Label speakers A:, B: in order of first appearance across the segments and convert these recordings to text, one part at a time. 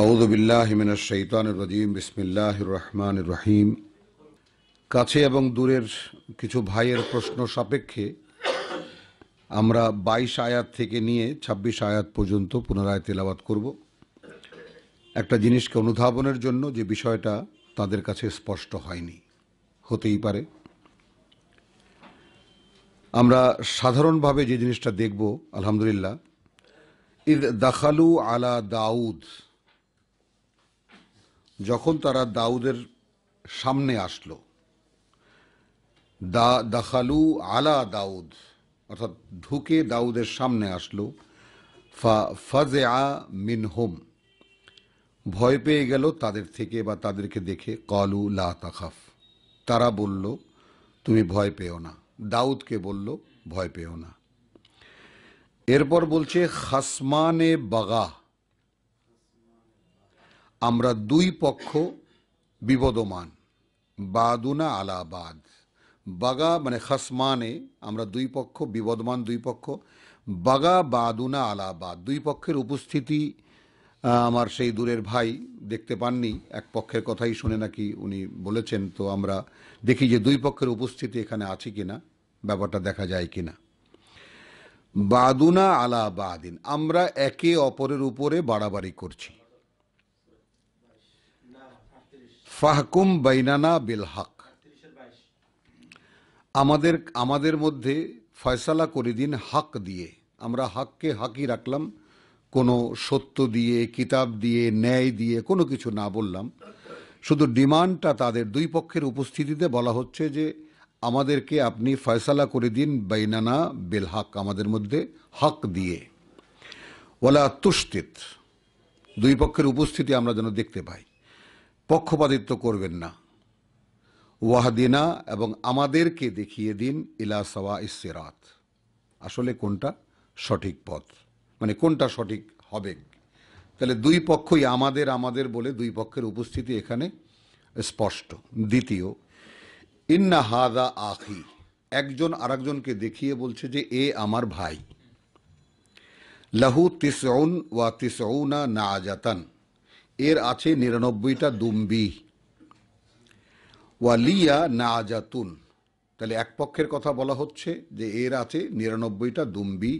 A: আউদু বিল্লাহ হিমিনা শৈতান রজিম বিসমিল্লাহ রহমান রহিম কাছে এবং দূরের কিছু ভাইয়ের প্রশ্ন সাপেক্ষে আমরা বাইশ আয়াত থেকে নিয়ে ২৬ আয়াত পর্যন্ত পুনরায় তেলাবাত করব একটা জিনিসকে অনুধাবনের জন্য যে বিষয়টা তাদের কাছে স্পষ্ট হয়নি হতেই পারে আমরা সাধারণভাবে যে জিনিসটা দেখব আলহামদুলিল্লাহ ইদ দাখালু আলা দাউদ যখন তারা দাউদের সামনে আসলো দা দাখালু আলা দাউদ অর্থাৎ ঢুকে দাউদের সামনে আসলো ফা ফাজে আ মিন হোম ভয় পেয়ে গেল তাদের থেকে বা তাদেরকে দেখে কলু লা তাখাফ তারা বলল তুমি ভয় পেও না দাউদকে বলল ভয় পেও না এরপর বলছে খাসমানে বাগা আমরা দুই পক্ষ বিবদমান বাদুনা আলাবাদ বাগা মানে খাসমানে আমরা দুই পক্ষ বিবদমান দুই পক্ষ বাগা বাদুনা আলাবাদ দুই পক্ষের উপস্থিতি আমার সেই দূরের ভাই দেখতে পাননি এক পক্ষের কথাই শুনে নাকি উনি বলেছেন তো আমরা দেখি যে দুই পক্ষের উপস্থিতি এখানে আছে কিনা ব্যাপারটা দেখা যায় কিনা বাদুনা আলা বাদিন আমরা একে অপরের উপরে বাড়াবাড়ি করছি ফাহকুম বাইনানা বিল হক আমাদের আমাদের মধ্যে ফয়সালা করে দিন হক দিয়ে আমরা হককে হাকি রাখলাম কোনো সত্য দিয়ে কিতাব দিয়ে ন্যায় দিয়ে কোনো কিছু না বললাম শুধু ডিমান্ডটা তাদের দুই পক্ষের উপস্থিতিতে বলা হচ্ছে যে আমাদেরকে আপনি ফয়সালা করে দিন বাইনানা বেল হক আমাদের মধ্যে হক দিয়ে ওলা তুষ্টিত দুই পক্ষের উপস্থিতি আমরা যেন দেখতে পাই পক্ষপাতিত্ব করবেন না ওয়াহাদিনা এবং আমাদেরকে দেখিয়ে দিন ইলা সওয়া ইসেরাত আসলে কোনটা সঠিক পথ মানে কোনটা সঠিক হবে তাহলে দুই পক্ষই আমাদের আমাদের বলে দুই পক্ষের উপস্থিতি এখানে স্পষ্ট দ্বিতীয় ইন্না হাদা আখি একজন আরেকজনকে দেখিয়ে বলছে যে এ আমার ভাই লাহু তিস ওয়া তিস না আজাতান এর আছে নিরানব্বইটা দুম্বি ওয়ালিয়া নাজাতুন তাহলে এক পক্ষের কথা বলা হচ্ছে যে এর আছে নিরানব্বইটা দুম্বি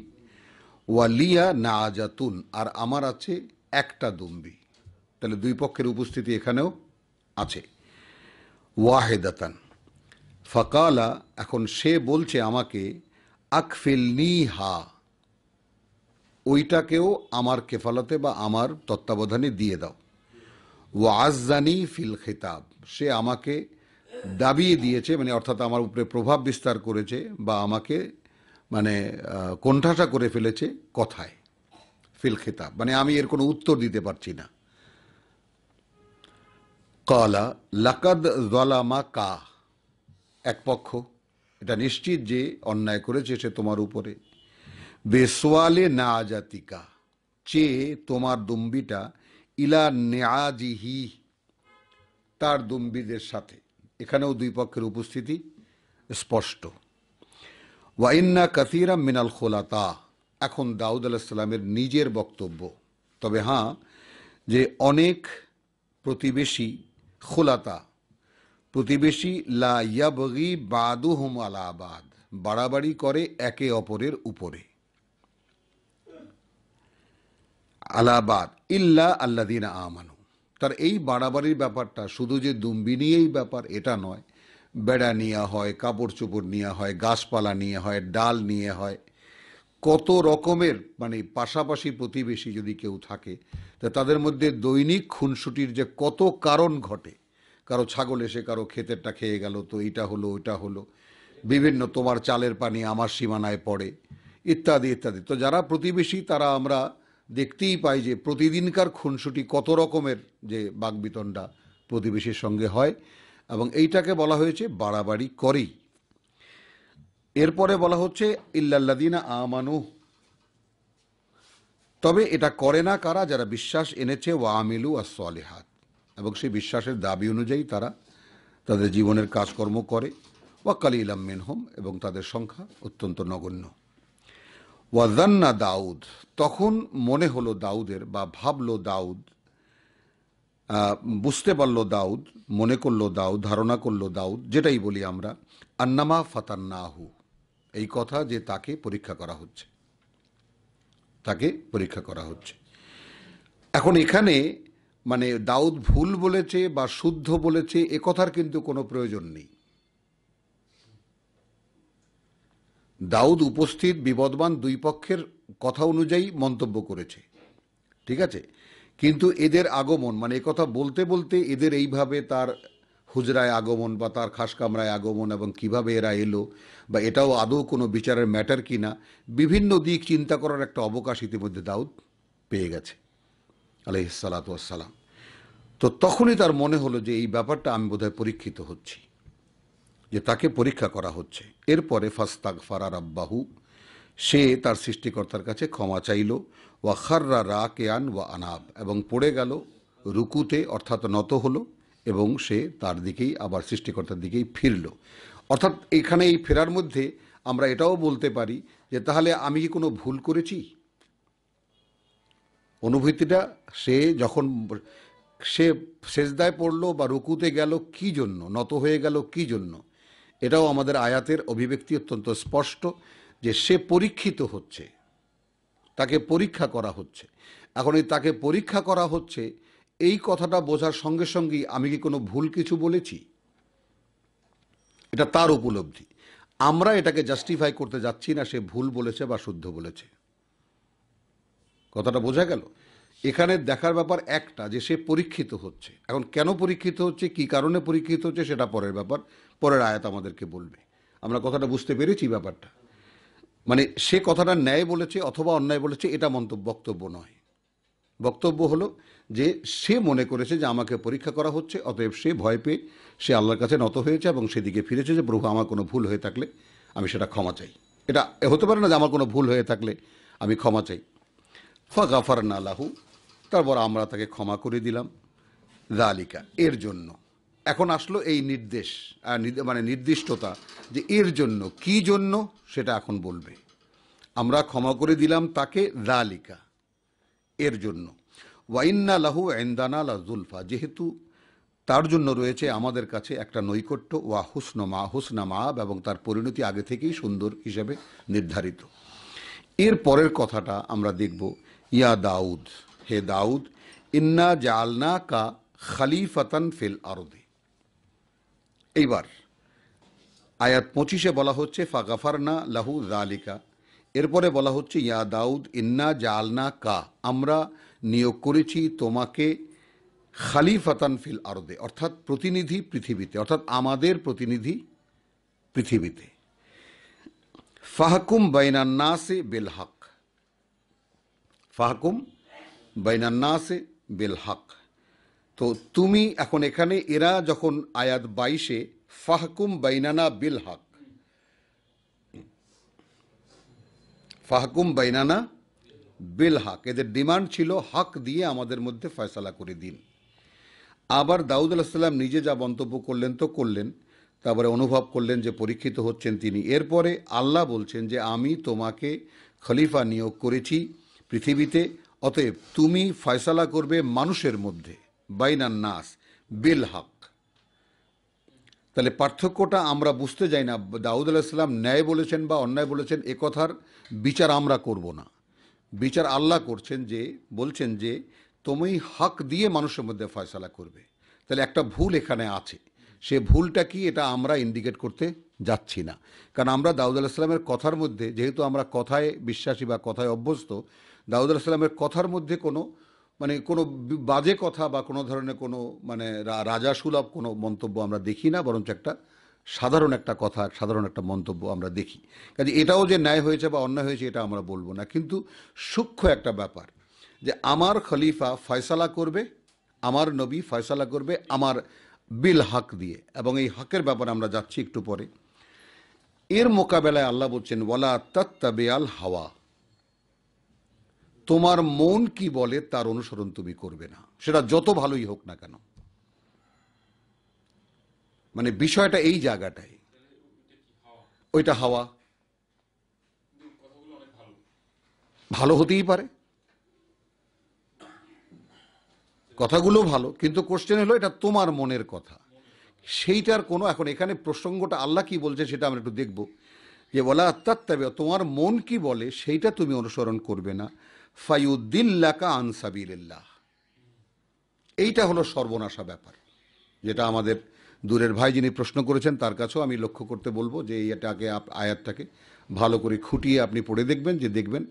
A: ওয়ালিয়া নাজাতুন আর আমার আছে একটা দুম্বি তাহলে দুই পক্ষের উপস্থিতি এখানেও আছে ওয়াহেদাতান ফকালা এখন সে বলছে আমাকে আকফিলনি হা ওইটাকেও আমার কেফালতে বা আমার তত্ত্বাবধানে দিয়ে দাও ওয়াজানি ফিল খেতাব সে আমাকে দাবিয়ে দিয়েছে মানে অর্থাৎ আমার উপরে প্রভাব বিস্তার করেছে বা আমাকে মানে কণ্ঠাসা করে ফেলেছে কথায় ফিল খেতাব মানে আমি এর কোনো উত্তর দিতে পারছি না কলা লাকাদ জলামা কা এক পক্ষ এটা নিশ্চিত যে অন্যায় করেছে সে তোমার উপরে বেসোয়ালে না আজাতিকা চেয়ে তোমার দুম্বিটা ইলা নেয়াজিহি তার দুম্বিদের সাথে এখানেও দুই পক্ষের উপস্থিতি স্পষ্ট ওয়াইন্না কাতিরা মিনাল খোলাতা এখন দাউদ আলাহিসাল্লামের নিজের বক্তব্য তবে হ্যাঁ যে অনেক প্রতিবেশী খোলাতা প্রতিবেশী ইয়াবগি বাদু হুম আলাবাদ বাড়াবাড়ি করে একে অপরের উপরে আলাবাদ ইল্লা আল্লাদিন আমানু তার এই বাড়াবাড়ির ব্যাপারটা শুধু যে দুম্বি নিয়েই ব্যাপার এটা নয় বেড়া নিয়ে হয় কাপড় চোপড় নিয়ে হয় গাছপালা নিয়ে হয় ডাল নিয়ে হয় কত রকমের মানে পাশাপাশি প্রতিবেশী যদি কেউ থাকে তা তাদের মধ্যে দৈনিক খুনসুটির যে কত কারণ ঘটে কারো ছাগল এসে কারো ক্ষেতেরটা খেয়ে গেল তো এটা হলো ওইটা হলো বিভিন্ন তোমার চালের পানি আমার সীমানায় পড়ে ইত্যাদি ইত্যাদি তো যারা প্রতিবেশী তারা আমরা দেখতেই পাই যে প্রতিদিনকার খুনসুটি কত রকমের যে বাগবিতণ্ডা প্রতিবেশীর সঙ্গে হয় এবং এইটাকে বলা হয়েছে বাড়াবাড়ি করেই এরপরে বলা হচ্ছে ইল্লাল্লাদিনা আমানু তবে এটা করে না কারা যারা বিশ্বাস এনেছে ওয়া আমিলু আর সলেহাত এবং সেই বিশ্বাসের দাবি অনুযায়ী তারা তাদের জীবনের কাজকর্ম করে ওয়া কালি ইলাম হোম এবং তাদের সংখ্যা অত্যন্ত নগণ্য ওয়াজান্না দাউদ তখন মনে হলো দাউদের বা ভাবল দাউদ বুঝতে পারল দাউদ মনে করলো দাউদ ধারণা করলো দাউদ যেটাই বলি আমরা আন্নামা ফাতান্নাহু এই কথা যে তাকে পরীক্ষা করা হচ্ছে তাকে পরীক্ষা করা হচ্ছে এখন এখানে মানে দাউদ ভুল বলেছে বা শুদ্ধ বলেছে এ কথার কিন্তু কোনো প্রয়োজন নেই দাউদ উপস্থিত বিবদমান দুই পক্ষের কথা অনুযায়ী মন্তব্য করেছে ঠিক আছে কিন্তু এদের আগমন মানে কথা বলতে বলতে এদের এইভাবে তার হুজরায় আগমন বা তার খাসকামরায় আগমন এবং কিভাবে এরা এলো বা এটাও আদৌ কোনো বিচারের ম্যাটার কিনা বিভিন্ন দিক চিন্তা করার একটা অবকাশ ইতিমধ্যে দাউদ পেয়ে গেছে আলহিসাল্লা সালাম তো তখনই তার মনে হলো যে এই ব্যাপারটা আমি বোধহয় পরীক্ষিত হচ্ছি যে তাকে পরীক্ষা করা হচ্ছে এরপরে ফাস্তাক ফারার আব্বাহু সে তার সৃষ্টিকর্তার কাছে ক্ষমা চাইল ওয়া খাররা রা কেয়ান ওয়া আনাব এবং পড়ে গেল রুকুতে অর্থাৎ নত হলো এবং সে তার দিকেই আবার সৃষ্টিকর্তার দিকেই ফিরল অর্থাৎ এখানে এই ফেরার মধ্যে আমরা এটাও বলতে পারি যে তাহলে আমি কি কোনো ভুল করেছি অনুভূতিটা সে যখন সে সেজদায় পড়লো বা রুকুতে গেল কি জন্য নত হয়ে গেল কি জন্য এটাও আমাদের আয়াতের অভিব্যক্তি অত্যন্ত স্পষ্ট যে সে পরীক্ষিত হচ্ছে তাকে পরীক্ষা করা হচ্ছে এখন এই তাকে পরীক্ষা করা হচ্ছে এই কথাটা বোঝার সঙ্গে সঙ্গেই আমি কি কোনো ভুল কিছু বলেছি এটা তার উপলব্ধি আমরা এটাকে জাস্টিফাই করতে যাচ্ছি না সে ভুল বলেছে বা শুদ্ধ বলেছে কথাটা বোঝা গেল এখানে দেখার ব্যাপার একটা যে সে পরীক্ষিত হচ্ছে এখন কেন পরীক্ষিত হচ্ছে কি কারণে পরীক্ষিত হচ্ছে সেটা পরের ব্যাপার পরের আয়াত আমাদেরকে বলবে আমরা কথাটা বুঝতে পেরেছি ব্যাপারটা মানে সে কথাটা ন্যায় বলেছে অথবা অন্যায় বলেছে এটা মন্তব্য বক্তব্য নয় বক্তব্য হলো যে সে মনে করেছে যে আমাকে পরীক্ষা করা হচ্ছে অতএব সে ভয় পেয়ে সে আল্লাহর কাছে নত হয়েছে এবং সেদিকে ফিরেছে যে প্রভু আমার কোনো ভুল হয়ে থাকলে আমি সেটা ক্ষমা চাই এটা হতে পারে না যে আমার কোনো ভুল হয়ে থাকলে আমি ক্ষমা চাই ফাঁকা না আল্লাহু তারপর আমরা তাকে ক্ষমা করে দিলাম দালিকা এর জন্য এখন আসলো এই নির্দেশ মানে নির্দিষ্টতা যে এর জন্য কি জন্য সেটা এখন বলবে আমরা ক্ষমা করে দিলাম তাকে দালিকা এর জন্য ওয়াইন্না লাহু এন্দানা লাজুলফা যেহেতু তার জন্য রয়েছে আমাদের কাছে একটা নৈকট্য ওয়া হুসন মা হুসনা মাব এবং তার পরিণতি আগে থেকেই সুন্দর হিসেবে নির্ধারিত এর পরের কথাটা আমরা দেখব ইয়া দাউদ হে দাউদ ইন্না জালনা কা খালিফাতান ফিল আরদে এইবার আয়াত পঁচিশে বলা হচ্ছে ফাগাফারনা লাহু জালিকা এরপরে বলা হচ্ছে ইয়া দাউদ ইন্না জালনা কা আমরা নিয়োগ করেছি তোমাকে খালিফাতান ফিল আরদে অর্থাৎ প্রতিনিধি পৃথিবীতে অর্থাৎ আমাদের প্রতিনিধি পৃথিবীতে ফাহকুম বাইনান্নাসে বেল হক ফাহকুম বাইনান্নাসে বেল হক তো তুমি এখন এখানে এরা যখন আয়াত বাইশে ফাহকুম বাইনানা বিল হক ফাহকুম বাইনানা বিল হক এদের ডিমান্ড ছিল হক দিয়ে আমাদের মধ্যে ফয়সলা করে দিন আবার দাউদ আলাহিসাল্লাম নিজে যা মন্তব্য করলেন তো করলেন তারপরে অনুভব করলেন যে পরীক্ষিত হচ্ছেন তিনি এরপরে আল্লাহ বলছেন যে আমি তোমাকে খলিফা নিয়োগ করেছি পৃথিবীতে অতএব তুমি ফয়সালা করবে মানুষের মধ্যে বাইনান নাস বিল হক তাহলে পার্থক্যটা আমরা বুঝতে যাই না দাউদ আলাহিসাল্লাম ন্যায় বলেছেন বা অন্যায় বলেছেন এ কথার বিচার আমরা করব না বিচার আল্লাহ করছেন যে বলছেন যে তুমি হক দিয়ে মানুষের মধ্যে ফয়সালা করবে তাহলে একটা ভুল এখানে আছে সে ভুলটা কি এটা আমরা ইন্ডিকেট করতে যাচ্ছি না কারণ আমরা দাউদ আলাহিসাল্লামের কথার মধ্যে যেহেতু আমরা কথায় বিশ্বাসী বা কথায় অভ্যস্ত দাউদ আলাহিসাল্লামের কথার মধ্যে কোনো মানে কোনো বাজে কথা বা কোনো ধরনের কোনো মানে রাজা সুলভ কোনো মন্তব্য আমরা দেখি না বরঞ্চ একটা সাধারণ একটা কথা সাধারণ একটা মন্তব্য আমরা দেখি কাজে এটাও যে ন্যায় হয়েছে বা অন্যায় হয়েছে এটা আমরা বলবো না কিন্তু সূক্ষ্ম একটা ব্যাপার যে আমার খলিফা ফয়সালা করবে আমার নবী ফয়সালা করবে আমার বিল হাক দিয়ে এবং এই হকের ব্যাপারে আমরা যাচ্ছি একটু পরে এর মোকাবেলায় আল্লাহ বলছেন ওয়ালা তত্তাবে আল হাওয়া তোমার মন কি বলে তার অনুসরণ তুমি করবে না সেটা যত ভালোই হোক না কেন মানে বিষয়টা এই জায়গাটাই ওইটা হাওয়া ভালো হতেই পারে কথাগুলো ভালো কিন্তু কোশ্চেন হলো এটা তোমার মনের কথা সেইটার কোনো এখন এখানে প্রসঙ্গটা আল্লাহ কি বলছে সেটা আমরা একটু দেখব যে বলা আত্মাত্তাবে তোমার মন কি বলে সেইটা তুমি অনুসরণ করবে না ফাইউদ্দিল্লাকা আনসাবিল্লাহ এইটা হলো সর্বনাশা ব্যাপার যেটা আমাদের দূরের ভাই যিনি প্রশ্ন করেছেন তার কাছেও আমি লক্ষ্য করতে বলবো যে এইটাকে আয়াতটাকে ভালো করে খুঁটিয়ে আপনি পড়ে দেখবেন যে দেখবেন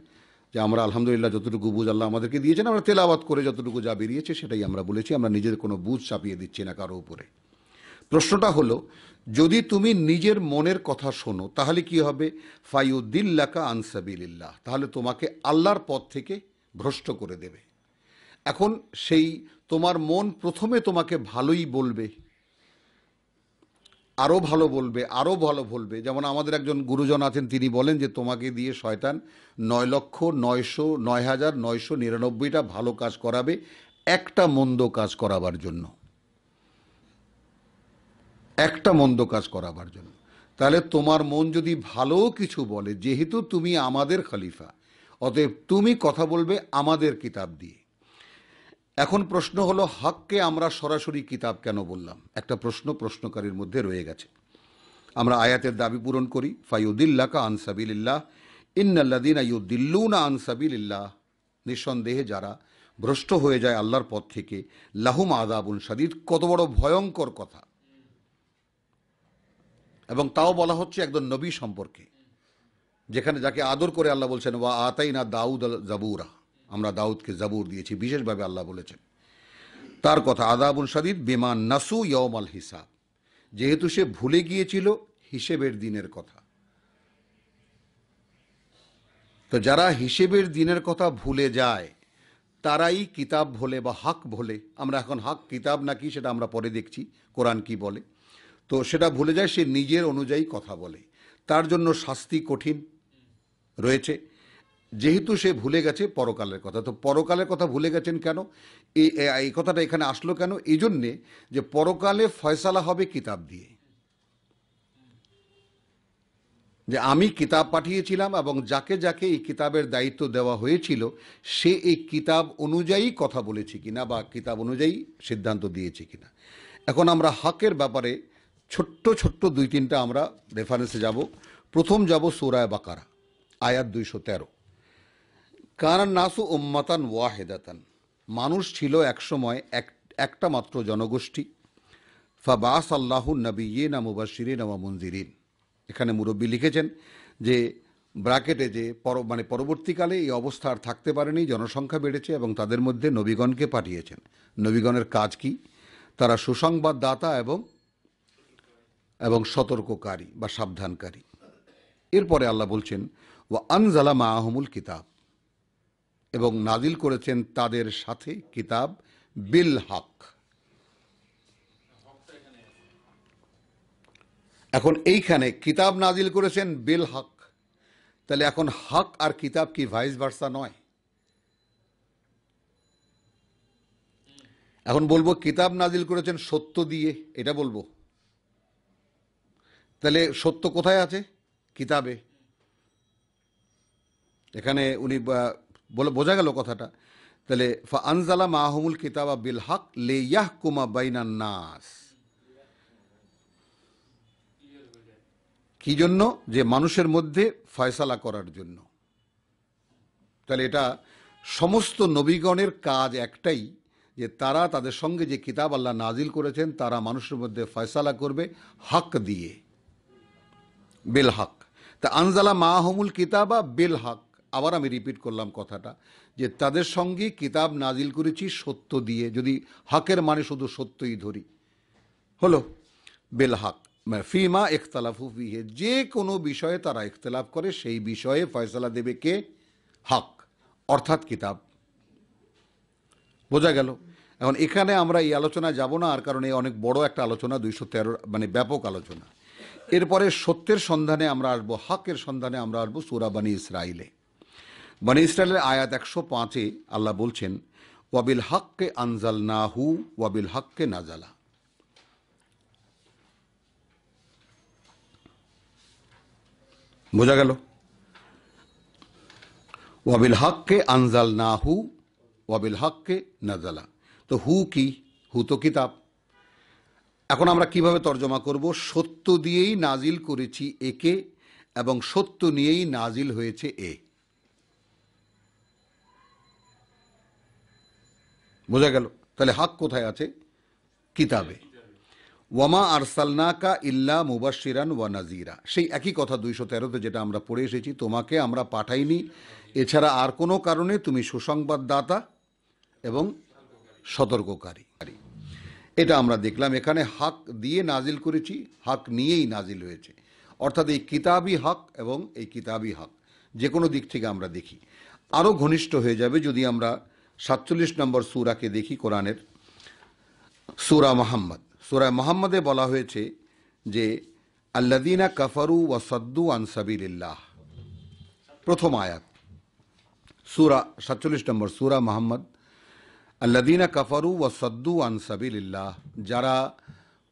A: যে আমরা আলহামদুলিল্লাহ যতটুকু বুঝ আল্লাহ আমাদেরকে দিয়েছেন আমরা তেলাবাদ করে যতটুকু যা বেরিয়েছে সেটাই আমরা বলেছি আমরা নিজের কোনো বুঝ চাপিয়ে দিচ্ছি না কারো উপরে প্রশ্নটা হলো যদি তুমি নিজের মনের কথা শোনো তাহলে কি হবে ফাইউদ্দিল্লাকা আনসাবিল্লাহ তাহলে তোমাকে আল্লাহর পথ থেকে ভ্রষ্ট করে দেবে এখন সেই তোমার মন প্রথমে তোমাকে ভালোই বলবে আরও ভালো বলবে আরও ভালো বলবে যেমন আমাদের একজন গুরুজন আছেন তিনি বলেন যে তোমাকে দিয়ে শয়তান নয় লক্ষ নয়শো নয় হাজার নয়শো নিরানব্বইটা ভালো কাজ করাবে একটা মন্দ কাজ করাবার জন্য একটা মন্দ কাজ করাবার জন্য তাহলে তোমার মন যদি ভালো কিছু বলে যেহেতু তুমি আমাদের খলিফা অতএব তুমি কথা বলবে আমাদের কিতাব দিয়ে এখন প্রশ্ন হলো হককে আমরা সরাসরি কিতাব কেন বললাম একটা প্রশ্ন প্রশ্নকারীর মধ্যে রয়ে গেছে আমরা আয়াতের দাবি পূরণ করি ফাইউদ্দিল্লাকা আনসাবিল্লাহ ইন্নাল্লাদিন আইউদ্দিল্লুনা আনসাবিল্লাহ নিঃসন্দেহে যারা ভ্রষ্ট হয়ে যায় আল্লাহর পথ থেকে লাহুম আদাবুল সাদিদ কত বড় ভয়ঙ্কর কথা এবং তাও বলা হচ্ছে একজন নবী সম্পর্কে যেখানে যাকে আদর করে আল্লাহ বলছেন ওয়া না দাউদ জাবুরা আমরা দাউদকে জাবুর দিয়েছি বিশেষভাবে আল্লাহ বলেছেন তার কথা আদাবুল সাদিদ বিমান নাসু আল হিসাব যেহেতু সে ভুলে গিয়েছিল হিসেবের দিনের কথা তো যারা হিসেবের দিনের কথা ভুলে যায় তারাই কিতাব ভোলে বা হাক ভোলে আমরা এখন হাক কিতাব নাকি সেটা আমরা পরে দেখছি কোরআন কি বলে তো সেটা ভুলে যায় সে নিজের অনুযায়ী কথা বলে তার জন্য শাস্তি কঠিন রয়েছে যেহেতু সে ভুলে গেছে পরকালের কথা তো পরকালের কথা ভুলে গেছেন কেন এই কথাটা এখানে আসলো কেন এই জন্যে যে পরকালে ফয়সালা হবে কিতাব দিয়ে যে আমি কিতাব পাঠিয়েছিলাম এবং যাকে যাকে এই কিতাবের দায়িত্ব দেওয়া হয়েছিল সে এই কিতাব অনুযায়ী কথা বলেছে কিনা বা কিতাব অনুযায়ী সিদ্ধান্ত দিয়েছে কিনা এখন আমরা হকের ব্যাপারে ছোট্ট ছোট্ট দুই তিনটা আমরা রেফারেন্সে যাব প্রথম যাব সোরায় বাকারা আয়াত দুইশো তেরো কারণ নাসু উম্মাতান ওয়াহেদাতান মানুষ ছিল একসময় এক একটা মাত্র জনগোষ্ঠী ফাবাস আল্লাহ নবীয়ে না মুবাসিরে নামা মঞ্জিরিন এখানে মুরব্বী লিখেছেন যে ব্রাকেটে যে পর মানে পরবর্তীকালে এই অবস্থা আর থাকতে পারেনি জনসংখ্যা বেড়েছে এবং তাদের মধ্যে নবীগণকে পাঠিয়েছেন নবীগণের কাজ কি তারা সুসংবাদদাতা এবং এবং সতর্ককারী বা সাবধানকারী এরপরে আল্লাহ বলছেন ও আনজালা মাহমুল কিতাব এবং নাজিল করেছেন তাদের সাথে কিতাব বিল হক এখন এইখানে কিতাব নাজিল করেছেন বিল হক তাহলে এখন হক আর কিতাব কি ভাইস ভার্সা নয় এখন বলবো কিতাব নাজিল করেছেন সত্য দিয়ে এটা বলবো তাহলে সত্য কোথায় আছে কিতাবে এখানে উনি বলে বোঝা গেল কথাটা তাহলে ফা আনজালা মাহমুল কিতাবা বিল হক লে ইয়াহ কুমা বাইনা নাস কি জন্য যে মানুষের মধ্যে ফয়সালা করার জন্য তাহলে এটা সমস্ত নবীগণের কাজ একটাই যে তারা তাদের সঙ্গে যে কিতাব আল্লাহ নাজিল করেছেন তারা মানুষের মধ্যে ফয়সালা করবে হক দিয়ে বিল হক তা আনজালা মাহমুল কিতাবা বিল হক আবার আমি রিপিট করলাম কথাটা যে তাদের সঙ্গে কিতাব নাজিল করেছি সত্য দিয়ে যদি হকের মানে শুধু সত্যই ধরি হলো বেল হক ফিমা ইখতলাফু ফিহে যে কোনো বিষয়ে তারা ইখতলাফ করে সেই বিষয়ে ফয়সলা দেবে কে হক অর্থাৎ কিতাব বোঝা গেল এখন এখানে আমরা এই আলোচনা যাব না আর কারণে অনেক বড় একটা আলোচনা দুইশো তেরো মানে ব্যাপক আলোচনা এরপরে সত্যের সন্ধানে আমরা আসবো হকের সন্ধানে আমরা আসবো সুরাবানি ইসরায়েলে বানি ইসরায়েলের আয়াত একশো পাঁচে আল্লাহ বলছেন ওয়াবিল হককে আনজাল না হু ওয়াবিল হককে নাজালা বোঝা গেল ওয়াবিল হককে আনজাল না হু ওয়াবিল হককে নাজালা তো হু কি হু তো কিতাব এখন আমরা কিভাবে তর্জমা করব সত্য দিয়েই নাজিল করেছি একে এবং সত্য নিয়েই নাজিল হয়েছে এ বোঝা গেল তাহলে হাক কোথায় আছে কিতাবে ওয়ামা কা ইল্লা মুবাসিরান ওয়া নাজিরা সেই একই কথা দুইশো তেরোতে যেটা আমরা পড়ে এসেছি তোমাকে আমরা পাঠাইনি এছাড়া আর কোনো কারণে তুমি সুসংবাদদাতা এবং সতর্ককারী এটা আমরা দেখলাম এখানে হাক দিয়ে নাজিল করেছি হাক নিয়েই নাজিল হয়েছে অর্থাৎ এই কিতাবই হক এবং এই কিতাবই হক যে কোনো দিক থেকে আমরা দেখি আরও ঘনিষ্ঠ হয়ে যাবে যদি আমরা সাতচল্লিশ নম্বর সুরাকে দেখি কোরআনের সুরা মোহাম্মদ সুরা মোহাম্মদে বলা হয়েছে যে আল্লাদিনা কাফারু ও সদ্দু আনসাবিল্লাহ প্রথম আয়াত সুরা সাতচল্লিশ নম্বর সুরা মোহাম্মদ আল্লাদিনা কাফারু ও সদ্দু আনসাবিল্লাহ যারা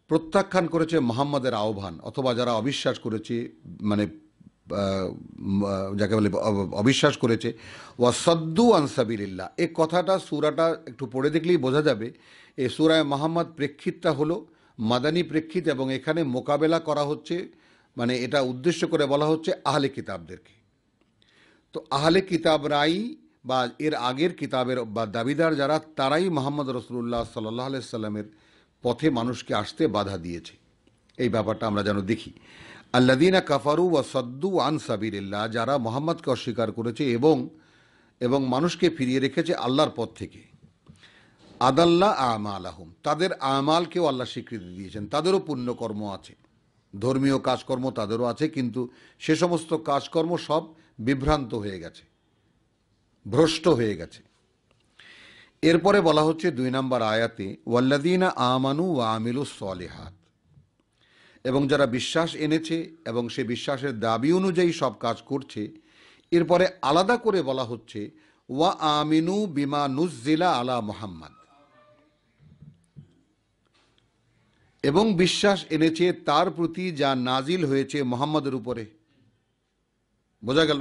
A: প্রত্যাখ্যান করেছে মোহাম্মদের আহ্বান অথবা যারা অবিশ্বাস করেছে মানে যাকে বলে অবিশ্বাস করেছে ও সদ্দু আনসাবিল্লাহ এই কথাটা সুরাটা একটু পড়ে দেখলেই বোঝা যাবে এই সুরায় মোহাম্মদ প্রেক্ষিতটা হলো মাদানী প্রেক্ষিত এবং এখানে মোকাবেলা করা হচ্ছে মানে এটা উদ্দেশ্য করে বলা হচ্ছে আহলে কিতাবদেরকে তো আহলে কিতাবরাই বা এর আগের কিতাবের বা দাবিদার যারা তারাই মোহাম্মদ রসুল্লাহ সাল্লাহ সাল্লামের পথে মানুষকে আসতে বাধা দিয়েছে এই ব্যাপারটা আমরা যেন দেখি আল্লাদিনা কাফারু ও সদ্দু আন সাবিরিল্লাহ যারা মোহাম্মদকে অস্বীকার করেছে এবং এবং মানুষকে ফিরিয়ে রেখেছে আল্লাহর পথ থেকে আদাল্লাহ আমাল আহম তাদের আমালকেও আল্লাহ স্বীকৃতি দিয়েছেন তাদেরও পুণ্যকর্ম আছে ধর্মীয় কাজকর্ম তাদেরও আছে কিন্তু সে সমস্ত কাজকর্ম সব বিভ্রান্ত হয়ে গেছে ভ্রষ্ট হয়ে গেছে এরপরে বলা হচ্ছে দুই নম্বর আয়াতে ওয়াল্লাদিনা আমানু ওয়া আমিলু সলেহাত এবং যারা বিশ্বাস এনেছে এবং সে বিশ্বাসের দাবি অনুযায়ী সব কাজ করছে এরপরে আলাদা করে বলা হচ্ছে ওয়া আমিনু বিমা নুজিলা আলা মোহাম্মদ এবং বিশ্বাস এনেছে তার প্রতি যা নাজিল হয়েছে মোহাম্মদের উপরে বোঝা গেল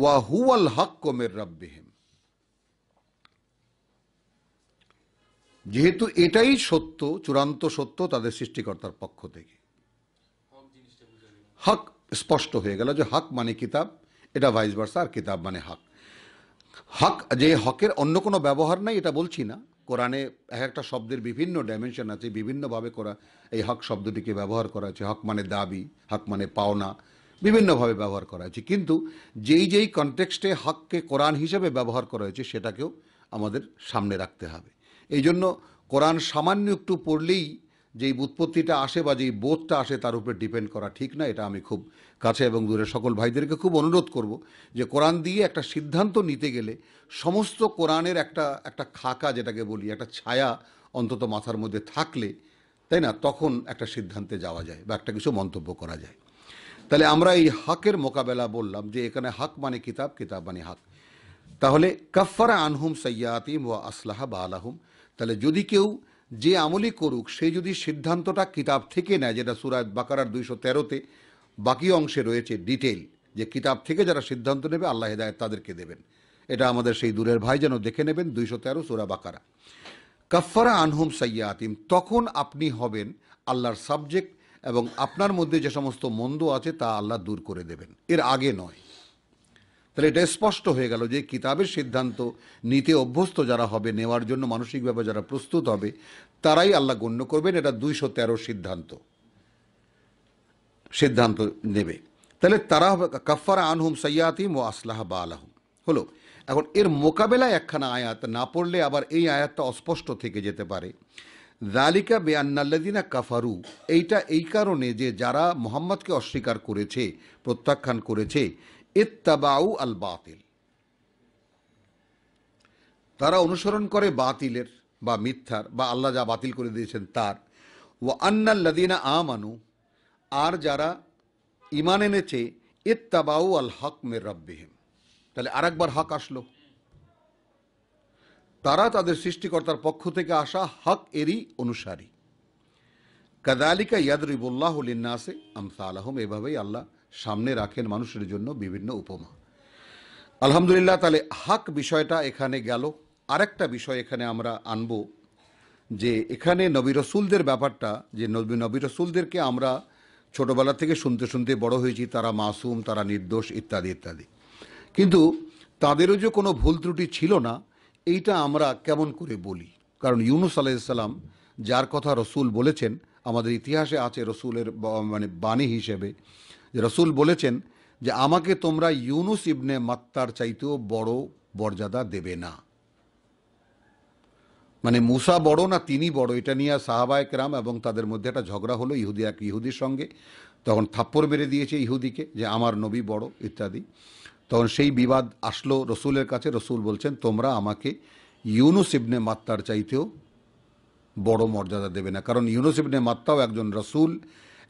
A: ওয়াহুয়াল হকমের রব্বিহীন যেহেতু এটাই সত্য চূড়ান্ত সত্য তাদের সৃষ্টিকর্তার পক্ষ থেকে হক স্পষ্ট হয়ে গেল যে হক মানে কিতাব এটা ভাইস ভার্সা আর কিতাব মানে হক হক যে হকের অন্য কোনো ব্যবহার নাই এটা বলছি না কোরআনে এক একটা শব্দের বিভিন্ন ডাইমেনশন আছে বিভিন্নভাবে করা এই হক শব্দটিকে ব্যবহার করা আছে হক মানে দাবি হক মানে পাওনা বিভিন্নভাবে ব্যবহার করা হয়েছে কিন্তু যেই যেই কনটেক্সটে হককে কোরআন হিসেবে ব্যবহার করা হয়েছে সেটাকেও আমাদের সামনে রাখতে হবে এই জন্য কোরআন সামান্য একটু পড়লেই যেই উৎপত্তিটা আসে বা যেই বোধটা আসে তার উপরে ডিপেন্ড করা ঠিক না এটা আমি খুব কাছে এবং দূরের সকল ভাইদেরকে খুব অনুরোধ করব যে কোরআন দিয়ে একটা সিদ্ধান্ত নিতে গেলে সমস্ত কোরআনের একটা একটা খাকা যেটাকে বলি একটা ছায়া অন্তত মাথার মধ্যে থাকলে তাই না তখন একটা সিদ্ধান্তে যাওয়া যায় বা একটা কিছু মন্তব্য করা যায় তাহলে আমরা এই হকের মোকাবেলা বললাম যে এখানে হক মানে কিতাব কিতাব মানে হক তাহলে কাফারা আনহুম সৈয়াতিম ও আসলাহা বা আলাহুম তাহলে যদি কেউ যে আমলি করুক সে যদি সিদ্ধান্তটা কিতাব থেকে নেয় যেটা সুরায় বাকারার দুইশো তেরোতে বাকি অংশে রয়েছে ডিটেল যে কিতাব থেকে যারা সিদ্ধান্ত নেবে আল্লাহ হেদায়ত তাদেরকে দেবেন এটা আমাদের সেই দূরের ভাই যেন দেখে নেবেন দুইশো তেরো সুরা বাকারা কাফারা আনহুম সৈয়াতিম তখন আপনি হবেন আল্লাহর সাবজেক্ট এবং আপনার মধ্যে যে সমস্ত মন্দ আছে তা আল্লাহ দূর করে দেবেন এর আগে নয় তাহলে এটা স্পষ্ট হয়ে গেল যে কিতাবের সিদ্ধান্ত নিতে অভ্যস্ত যারা হবে নেওয়ার জন্য মানসিকভাবে যারা প্রস্তুত হবে তারাই আল্লাহ গণ্য করবেন এটা দুইশো তেরো সিদ্ধান্ত সিদ্ধান্ত নেবে তাহলে তারা আন আনহুম সৈয়াতিম ও আসলাহ বা আলাহুম হলো এখন এর মোকাবেলায় একখানা আয়াত না পড়লে আবার এই আয়াতটা অস্পষ্ট থেকে যেতে পারে জালিকা বেআন্নাল্লাদিনা কাফারু এইটা এই কারণে যে যারা মোহাম্মদকে অস্বীকার করেছে প্রত্যাখ্যান করেছে ইত্তাবাউ আল বাতিল তারা অনুসরণ করে বাতিলের বা মিথ্যার বা আল্লাহ যা বাতিল করে দিয়েছেন তার ও আন্নাল্লাদিনা আমানু আর যারা ইমান এনেছে ইত্তাবাউ আল হক মের রব্বিহিম তাহলে আরেকবার হক আসলো তারা তাদের সৃষ্টিকর্তার পক্ষ থেকে আসা হক এরই অনুসারী কাদালিকা ইয়াদরিবুল্লাহ লিন্নাসে আমসা আলহম এভাবেই আল্লাহ সামনে রাখেন মানুষের জন্য বিভিন্ন উপমা আলহামদুলিল্লাহ তাহলে হাক বিষয়টা এখানে গেল আরেকটা বিষয় এখানে আমরা আনব যে এখানে নবী রসুলদের ব্যাপারটা যে নবী নবী রসুলদেরকে আমরা ছোটোবেলা থেকে শুনতে শুনতে বড় হয়েছি তারা মাসুম তারা নির্দোষ ইত্যাদি ইত্যাদি কিন্তু তাদেরও যে কোনো ভুল ত্রুটি ছিল না এইটা আমরা কেমন করে বলি কারণ ইউনুস আলাইসাল্লাম যার কথা রসুল বলেছেন আমাদের ইতিহাসে আছে রসুলের মানে বাণী হিসেবে যে রসুল বলেছেন যে আমাকে তোমরা ইউনুস ইবনে মাত্তার চাইতেও বড় মর্যাদা দেবে না মানে মুসা বড় না তিনি বড় এটা নিয়ে সাহাবায়ক রাম এবং তাদের মধ্যে একটা ঝগড়া হলো ইহুদি এক ইহুদির সঙ্গে তখন থাপ্পড় মেরে দিয়েছে ইহুদিকে যে আমার নবী বড় ইত্যাদি তখন সেই বিবাদ আসলো রসুলের কাছে রসুল বলছেন তোমরা আমাকে ইউনুস ইবনে মাত্তার চাইতেও বড় মর্যাদা দেবে না কারণ ইউনুস ইবনে মাত্তাও একজন রসুল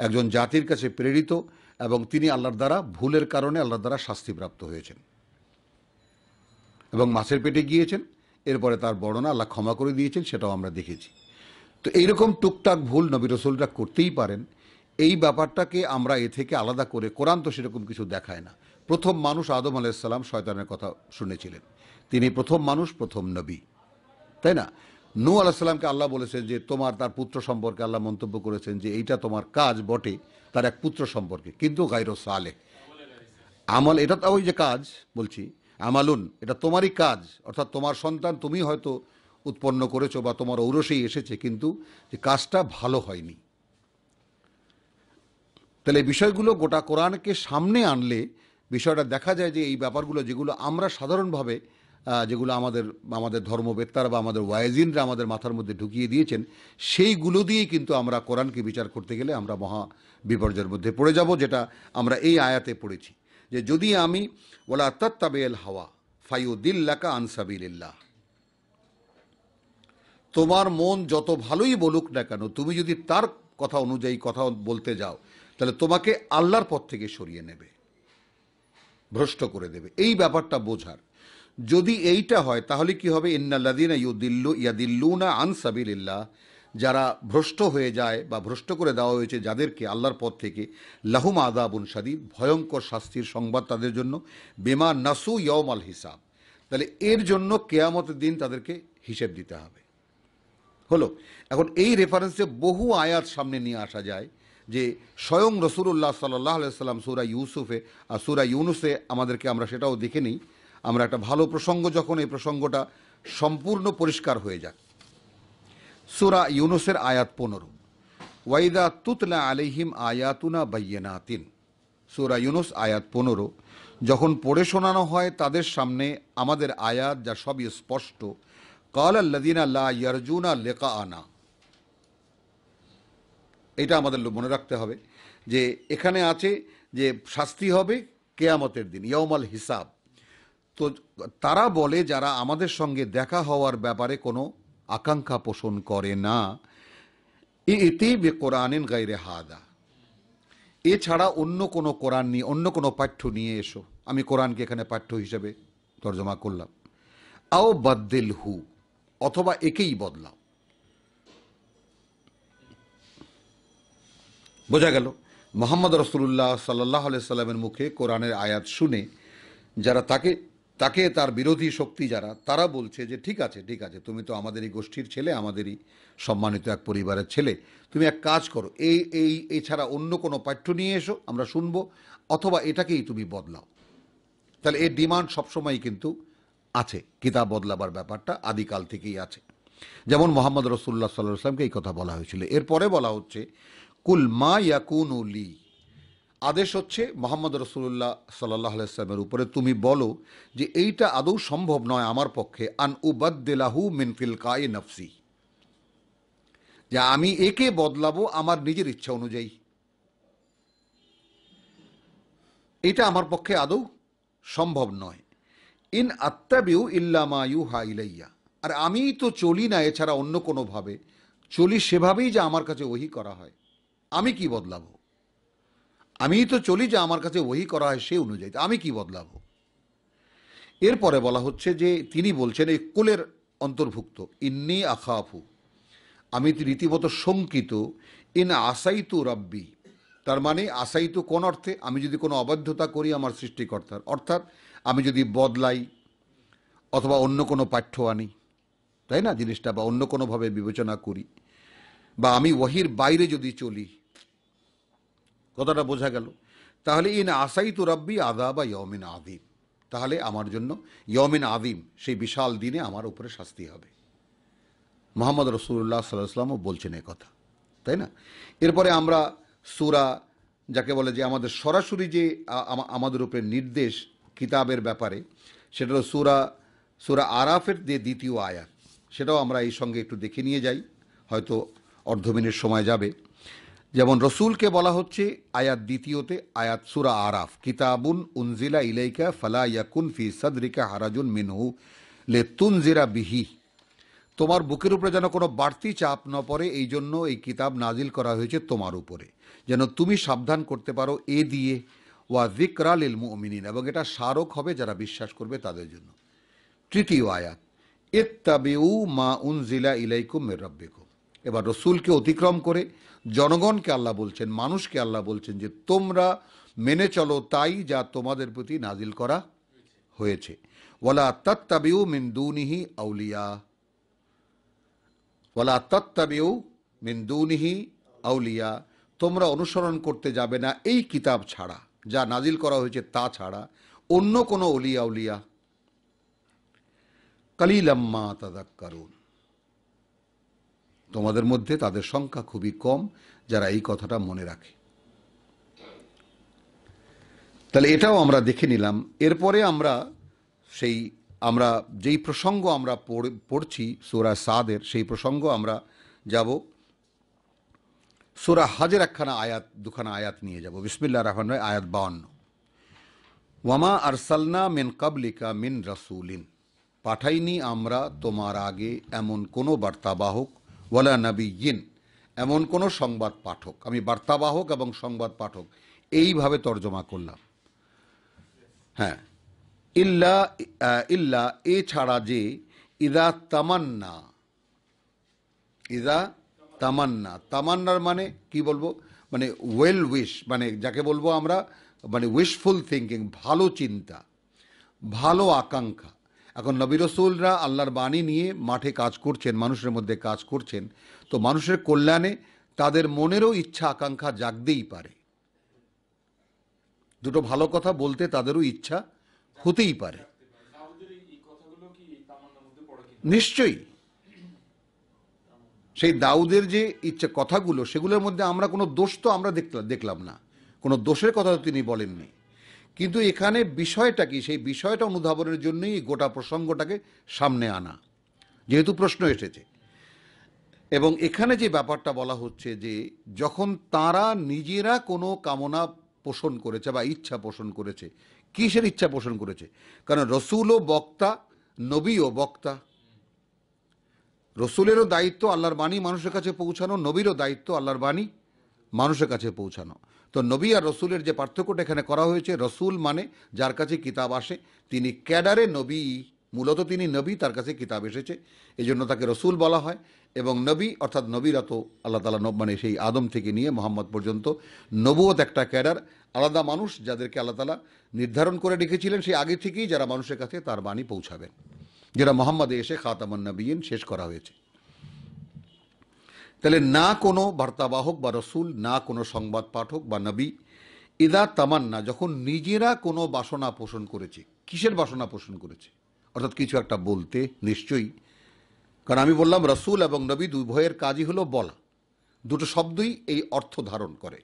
A: একজন জাতির কাছে প্রেরিত এবং তিনি আল্লাহর দ্বারা ভুলের কারণে আল্লাহর দ্বারা শাস্তিপ্রাপ্ত হয়েছেন এবং মাছের পেটে গিয়েছেন এরপরে তার বর্ণনা আল্লাহ ক্ষমা করে দিয়েছেন সেটাও আমরা দেখেছি তো এইরকম টুকটাক ভুল নবী রসুলরা করতেই পারেন এই ব্যাপারটাকে আমরা এ থেকে আলাদা করে কোরআন তো সেরকম কিছু দেখায় না প্রথম মানুষ আদম আলাইসাল্লাম শয়তানের কথা শুনেছিলেন তিনি প্রথম মানুষ প্রথম নবী তাই না নু আলাহিসাল্লামকে আল্লাহ বলেছেন যে তোমার তার পুত্র সম্পর্কে আল্লাহ মন্তব্য করেছেন যে এইটা তোমার কাজ বটে তার এক পুত্র সম্পর্কে কিন্তু গাইরো সালে আমল এটা তো ওই যে কাজ বলছি আমালুন এটা তোমারই কাজ অর্থাৎ তোমার সন্তান তুমি হয়তো উৎপন্ন করেছো বা তোমার ঔরসেই এসেছে কিন্তু যে কাজটা ভালো হয়নি তাহলে বিষয়গুলো গোটা কোরআনকে সামনে আনলে বিষয়টা দেখা যায় যে এই ব্যাপারগুলো যেগুলো আমরা সাধারণভাবে যেগুলো আমাদের আমাদের ধর্মবেত্তারা বা আমাদের ওয়াইজিনরা আমাদের মাথার মধ্যে ঢুকিয়ে দিয়েছেন সেইগুলো দিয়েই কিন্তু আমরা কোরআনকে বিচার করতে গেলে আমরা মহা বিপর্যয়ের মধ্যে পড়ে যাব যেটা আমরা এই আয়াতে পড়েছি যে যদি আমি ওলা তত্তাবে এল হাওয়া ফাইউদ্দিল্লাকা আনসাবিল্লাহ তোমার মন যত ভালোই বলুক না কেন তুমি যদি তার কথা অনুযায়ী কথা বলতে যাও তাহলে তোমাকে আল্লাহর পথ থেকে সরিয়ে নেবে ভ্রষ্ট করে দেবে এই ব্যাপারটা বোঝার যদি এইটা হয় তাহলে কি হবে ইন্নাল্লাদিনা ইউদিল্লু ইয়াদিল্লুনা আনসাবিল্লাহ যারা ভ্রষ্ট হয়ে যায় বা ভ্রষ্ট করে দেওয়া হয়েছে যাদেরকে আল্লাহর পথ থেকে লাহুম আদাবুন সাদিদ ভয়ঙ্কর শাস্তির সংবাদ তাদের জন্য বেমা নাসু ইয়মাল হিসাব তাহলে এর জন্য কেয়ামতের দিন তাদেরকে হিসেব দিতে হবে হলো এখন এই রেফারেন্সে বহু আয়াত সামনে নিয়ে আসা যায় যে স্বয়ং রসুরুল্লাহ সাল্লাহ সাল্লাম সুরা ইউসুফে আর সুরা ইউনুসে আমাদেরকে আমরা সেটাও দেখে নিই আমরা একটা ভালো প্রসঙ্গ যখন এই প্রসঙ্গটা সম্পূর্ণ পরিষ্কার হয়ে যাক সুরা ইউনুসের আয়াত পনেরো ওয়াইদা তুতলা আলিহিম আয়াতুনা বাইয়েনাতিন সুরা ইউনুস আয়াত পনেরো যখন পড়ে শোনানো হয় তাদের সামনে আমাদের আয়াত যা সবই স্পষ্ট কাল আল্লাদিনা লা ইয়ারজুনা লেকা আনা এটা আমাদের মনে রাখতে হবে যে এখানে আছে যে শাস্তি হবে কেয়ামতের দিন ইয়মাল হিসাব তো তারা বলে যারা আমাদের সঙ্গে দেখা হওয়ার ব্যাপারে কোনো আকাঙ্ক্ষা পোষণ করে না ইতি বে কোরআনিন গাইরে হাদা এছাড়া অন্য কোনো কোরআন নিয়ে অন্য কোনো পাঠ্য নিয়ে এসো আমি কোরআনকে এখানে পাঠ্য হিসেবে তর্জমা করলাম আও বাদ্দেল হু অথবা একেই বদলাও বোঝা গেল মোহাম্মদ রসুল্লাহ সাল্লাহ সাল্লামের মুখে কোরআনের আয়াত শুনে যারা তাকে তাকে তার বিরোধী শক্তি যারা তারা বলছে যে ঠিক আছে ঠিক আছে তুমি তো আমাদেরই গোষ্ঠীর ছেলে আমাদেরই সম্মানিত এক পরিবারের ছেলে তুমি এক কাজ করো এই এই এছাড়া অন্য কোনো পাঠ্য নিয়ে এসো আমরা শুনবো অথবা এটাকেই তুমি বদলাও তাহলে এর ডিমান্ড সবসময় কিন্তু আছে কিতাব বদলাবার ব্যাপারটা আদিকাল থেকেই আছে যেমন মোহাম্মদ রসুল্লাহ সাল্লাহ সাল্লামকে এই কথা বলা হয়েছিল এরপরে বলা হচ্ছে কুল মা ইয়াকুন লি আদেশ হচ্ছে মোহাম্মদ রসুল্লাহ সাল্লাহ আলাইস্লামের উপরে তুমি বলো যে এইটা আদৌ সম্ভব নয় আমার পক্ষে আন উবাদ্দেলাহু কায়ে নফসি যে আমি একে বদলাবো আমার নিজের ইচ্ছা অনুযায়ী এটা আমার পক্ষে আদৌ সম্ভব নয় ইন আত্মাবিউ ইল্লামায়ু ইলাইয়া আর আমি তো চলি না এছাড়া অন্য কোনোভাবে চলি সেভাবেই যা আমার কাছে ওহি করা হয় আমি কি বদলাবো আমি তো চলি যা আমার কাছে ওহি করা হয় সে অনুযায়ী আমি কি বদলাবো এরপরে বলা হচ্ছে যে তিনি বলছেন এই কুলের অন্তর্ভুক্ত ইন্নি আখাফু আমি রীতিমতো শঙ্কিত ইন আসাইতু রাব্বি তার মানে আসাইতু কোন অর্থে আমি যদি কোনো অবাধ্যতা করি আমার সৃষ্টিকর্তার অর্থাৎ আমি যদি বদলাই অথবা অন্য কোনো পাঠ্য আনি তাই না জিনিসটা বা অন্য কোনোভাবে বিবেচনা করি বা আমি ওহির বাইরে যদি চলি কথাটা বোঝা গেল তাহলে ইন আসাই তো রব্বি আদা বা ইয়মিন আদিম তাহলে আমার জন্য ইয়মিন আদিম সেই বিশাল দিনে আমার উপরে শাস্তি হবে মোহাম্মদ রসুল্লাহ সাল্লাহামও বলছেন এ কথা তাই না এরপরে আমরা সুরা যাকে বলে যে আমাদের সরাসরি যে আমাদের উপরে নির্দেশ কিতাবের ব্যাপারে সেটা হলো সুরা সুরা আরাফের যে দ্বিতীয় আয়াত সেটাও আমরা এই সঙ্গে একটু দেখে নিয়ে যাই হয়তো অর্ধ মিনিট সময় যাবে যেমন রসুলকে বলা হচ্ছে আয়াত দ্বিতীয়তে আয়াত সুরা আরাফ কিতাবুন উনজিলা ইলাইকা ফালা ইয়াকুন ফি সাদরিকা হারাজুন মিনহু লে তুনজিরা বিহি তোমার বুকের উপরে যেন কোনো বাড়তি চাপ না পড়ে এই জন্য এই কিতাব নাজিল করা হয়েছে তোমার উপরে যেন তুমি সাবধান করতে পারো এ দিয়ে ওয়া জিকরা লিল মুমিনিন এবং এটা স্মারক হবে যারা বিশ্বাস করবে তাদের জন্য তৃতীয় আয়াত ইত্তাবিউ মা উনজিলা ইলাইকুম মির রব্বিকুম এবার রসুলকে অতিক্রম করে জনগণকে আল্লাহ বলছেন মানুষকে আল্লাহ বলছেন যে তোমরা মেনে চলো তাই যা তোমাদের প্রতি নাজিল করা হয়েছে ওলা তত্তাবিউ মিন্দুনিহি আউলিয়া ওলা তত্তাবিউ মিন্দুনিহি আউলিয়া তোমরা অনুসরণ করতে যাবে না এই কিতাব ছাড়া যা নাজিল করা হয়েছে তা ছাড়া অন্য কোনো অলিয়া উলিয়া কালিলাম্মা তাদাক্কারুন তোমাদের মধ্যে তাদের সংখ্যা খুবই কম যারা এই কথাটা মনে রাখে তাহলে এটাও আমরা দেখে নিলাম এরপরে আমরা সেই আমরা যেই প্রসঙ্গ আমরা পড়ছি সোরা সাদের সেই প্রসঙ্গ আমরা যাব সোরা হাজের একখানা আয়াত দুখানা আয়াত নিয়ে যাব বিসমিল্লা রহমান আয়াত বাউন্ন ওয়ামা আর সালনা মিন কাবলিকা মিন রাসুলিন পাঠাইনি আমরা তোমার আগে এমন কোনো বার্তাবাহক ওয়ালা নাবি ইন এমন কোনো সংবাদ পাঠক আমি বার্তাবাহক এবং সংবাদ পাঠক এইভাবে তর্জমা করলাম হ্যাঁ ইল্লা ইল্লা এছাড়া যে ইদা তামান্না ইদা তামান্না তামান্নার মানে কি বলবো মানে ওয়েল উইশ মানে যাকে বলবো আমরা মানে উইশফুল থিঙ্কিং ভালো চিন্তা ভালো আকাঙ্ক্ষা এখন নবী রসুলরা আল্লাহর বাণী নিয়ে মাঠে কাজ করছেন মানুষের মধ্যে কাজ করছেন তো মানুষের কল্যাণে তাদের মনেরও ইচ্ছা আকাঙ্ক্ষা জাগতেই পারে দুটো ভালো কথা বলতে তাদেরও ইচ্ছা হতেই পারে নিশ্চয়ই সেই দাউদের যে ইচ্ছে কথাগুলো সেগুলোর মধ্যে আমরা কোনো দোষ তো আমরা দেখলাম দেখলাম না কোনো দোষের কথা তিনি বলেননি কিন্তু এখানে বিষয়টা কি সেই বিষয়টা অনুধাবনের জন্যই গোটা প্রসঙ্গটাকে সামনে আনা যেহেতু প্রশ্ন এসেছে এবং এখানে যে ব্যাপারটা বলা হচ্ছে যে যখন তারা নিজেরা কোনো কামনা পোষণ করেছে বা ইচ্ছা পোষণ করেছে কিসের ইচ্ছা পোষণ করেছে কারণ রসুলও বক্তা নবীও বক্তা রসুলেরও দায়িত্ব আল্লাহর বাণী মানুষের কাছে পৌঁছানো নবীরও দায়িত্ব আল্লাহর বাণী মানুষের কাছে পৌঁছানো তো নবী আর রসুলের যে পার্থক্যটা এখানে করা হয়েছে রসুল মানে যার কাছে কিতাব আসে তিনি ক্যাডারে নবী মূলত তিনি নবী তার কাছে কিতাব এসেছে এই জন্য তাকে রসুল বলা হয় এবং নবী অর্থাৎ নবীরা তো আল্লাহ তালা মানে সেই আদম থেকে নিয়ে মোহাম্মদ পর্যন্ত নবুয়ত একটা ক্যাডার আলাদা মানুষ যাদেরকে আল্লাহ তালা নির্ধারণ করে রেখেছিলেন সেই আগে থেকেই যারা মানুষের কাছে তার বাণী পৌঁছাবেন যেটা মোহাম্মদে এসে খাতামান নবীন শেষ করা হয়েছে তাহলে না কোনো বার্তাবাহক বা রসুল না কোনো সংবাদ পাঠক বা নবী ইদা তামান্না যখন নিজেরা কোনো বাসনা পোষণ করেছে কিসের বাসনা পোষণ করেছে অর্থাৎ কিছু একটা বলতে নিশ্চয়ই কারণ আমি বললাম রসুল এবং নবী উভয়ের কাজই হলো বলা দুটো শব্দই এই অর্থ ধারণ করে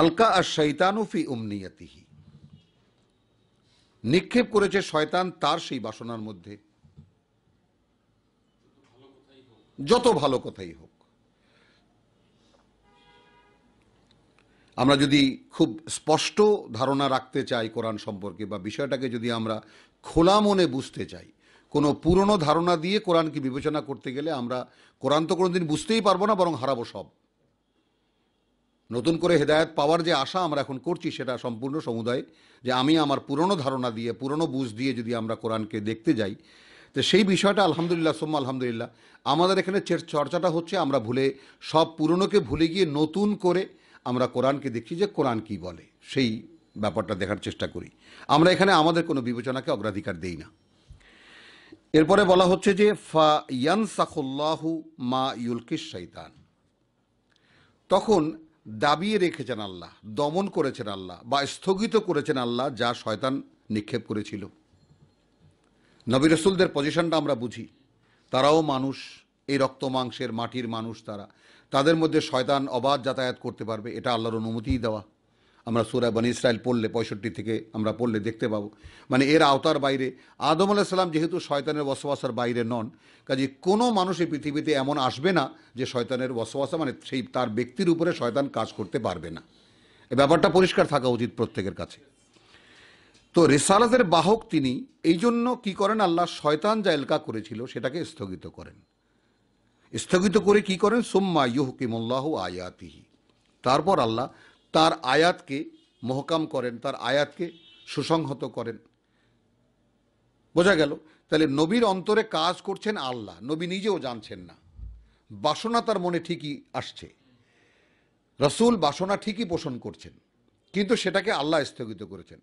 A: আলকা আর শৈতানুফি উমনিয়াতিহি নিক্ষেপ করেছে শয়তান তার সেই বাসনার মধ্যে যত ভালো কথাই হোক আমরা যদি খুব স্পষ্ট ধারণা রাখতে চাই কোরআন সম্পর্কে বা বিষয়টাকে যদি আমরা খোলা মনে বুঝতে চাই কোনো পুরনো ধারণা দিয়ে কোরআনকে বিবেচনা করতে গেলে আমরা কোরআন তো কোনোদিন বুঝতেই পারবো না বরং হারাবো সব নতুন করে হেদায়ত পাওয়ার যে আশা আমরা এখন করছি সেটা সম্পূর্ণ সমুদায় যে আমি আমার পুরনো ধারণা দিয়ে পুরনো বুঝ দিয়ে যদি আমরা কোরআনকে দেখতে যাই তো সেই বিষয়টা আলহামদুলিল্লাহ সোম্মা আলহামদুলিল্লাহ আমাদের এখানে চর্চাটা হচ্ছে আমরা ভুলে সব পুরনোকে ভুলে গিয়ে নতুন করে আমরা কোরআনকে দেখছি যে কোরআন কি বলে সেই ব্যাপারটা দেখার চেষ্টা করি আমরা এখানে আমাদের কোনো বিবেচনাকে অগ্রাধিকার দেই না এরপরে বলা হচ্ছে যে ফা ইয়ানসাকুল্লাহু মা ইউলকিস শৈতান তখন দাবিয়ে রেখেছেন আল্লাহ দমন করেছেন আল্লাহ বা স্থগিত করেছেন আল্লাহ যা শয়তান নিক্ষেপ করেছিল নবী রসুলদের পজিশনটা আমরা বুঝি তারাও মানুষ এই রক্ত মাংসের মাটির মানুষ তারা তাদের মধ্যে শয়তান অবাধ যাতায়াত করতে পারবে এটা আল্লাহর অনুমতিই দেওয়া আমরা সুরা বানি ইসরায়েল পড়লে পঁয়ষট্টি থেকে আমরা পড়লে দেখতে পাবো মানে এর আওতার বাইরে আদম সাল্লাম যেহেতু শয়তানের বসবাসার বাইরে নন কাজে কোনো মানুষ এই পৃথিবীতে এমন আসবে না যে শয়তানের বসবাসা মানে সেই তার ব্যক্তির উপরে শয়তান কাজ করতে পারবে না এ ব্যাপারটা পরিষ্কার থাকা উচিত প্রত্যেকের কাছে তো রেসালাতের বাহক তিনি এই জন্য কী করেন আল্লাহ শয়তান যা এলকা করেছিল সেটাকে স্থগিত করেন স্থগিত করে কি করেন সোম্মা ইহকিমুল্লাহ আয়াতিহি তারপর আল্লাহ তার আয়াতকে মহকাম করেন তার আয়াতকে সুসংহত করেন বোঝা গেল তাহলে নবীর অন্তরে কাজ করছেন আল্লাহ নবী নিজেও জানছেন না বাসনা তার মনে ঠিকই আসছে রসুল বাসনা ঠিকই পোষণ করছেন কিন্তু সেটাকে আল্লাহ স্থগিত করেছেন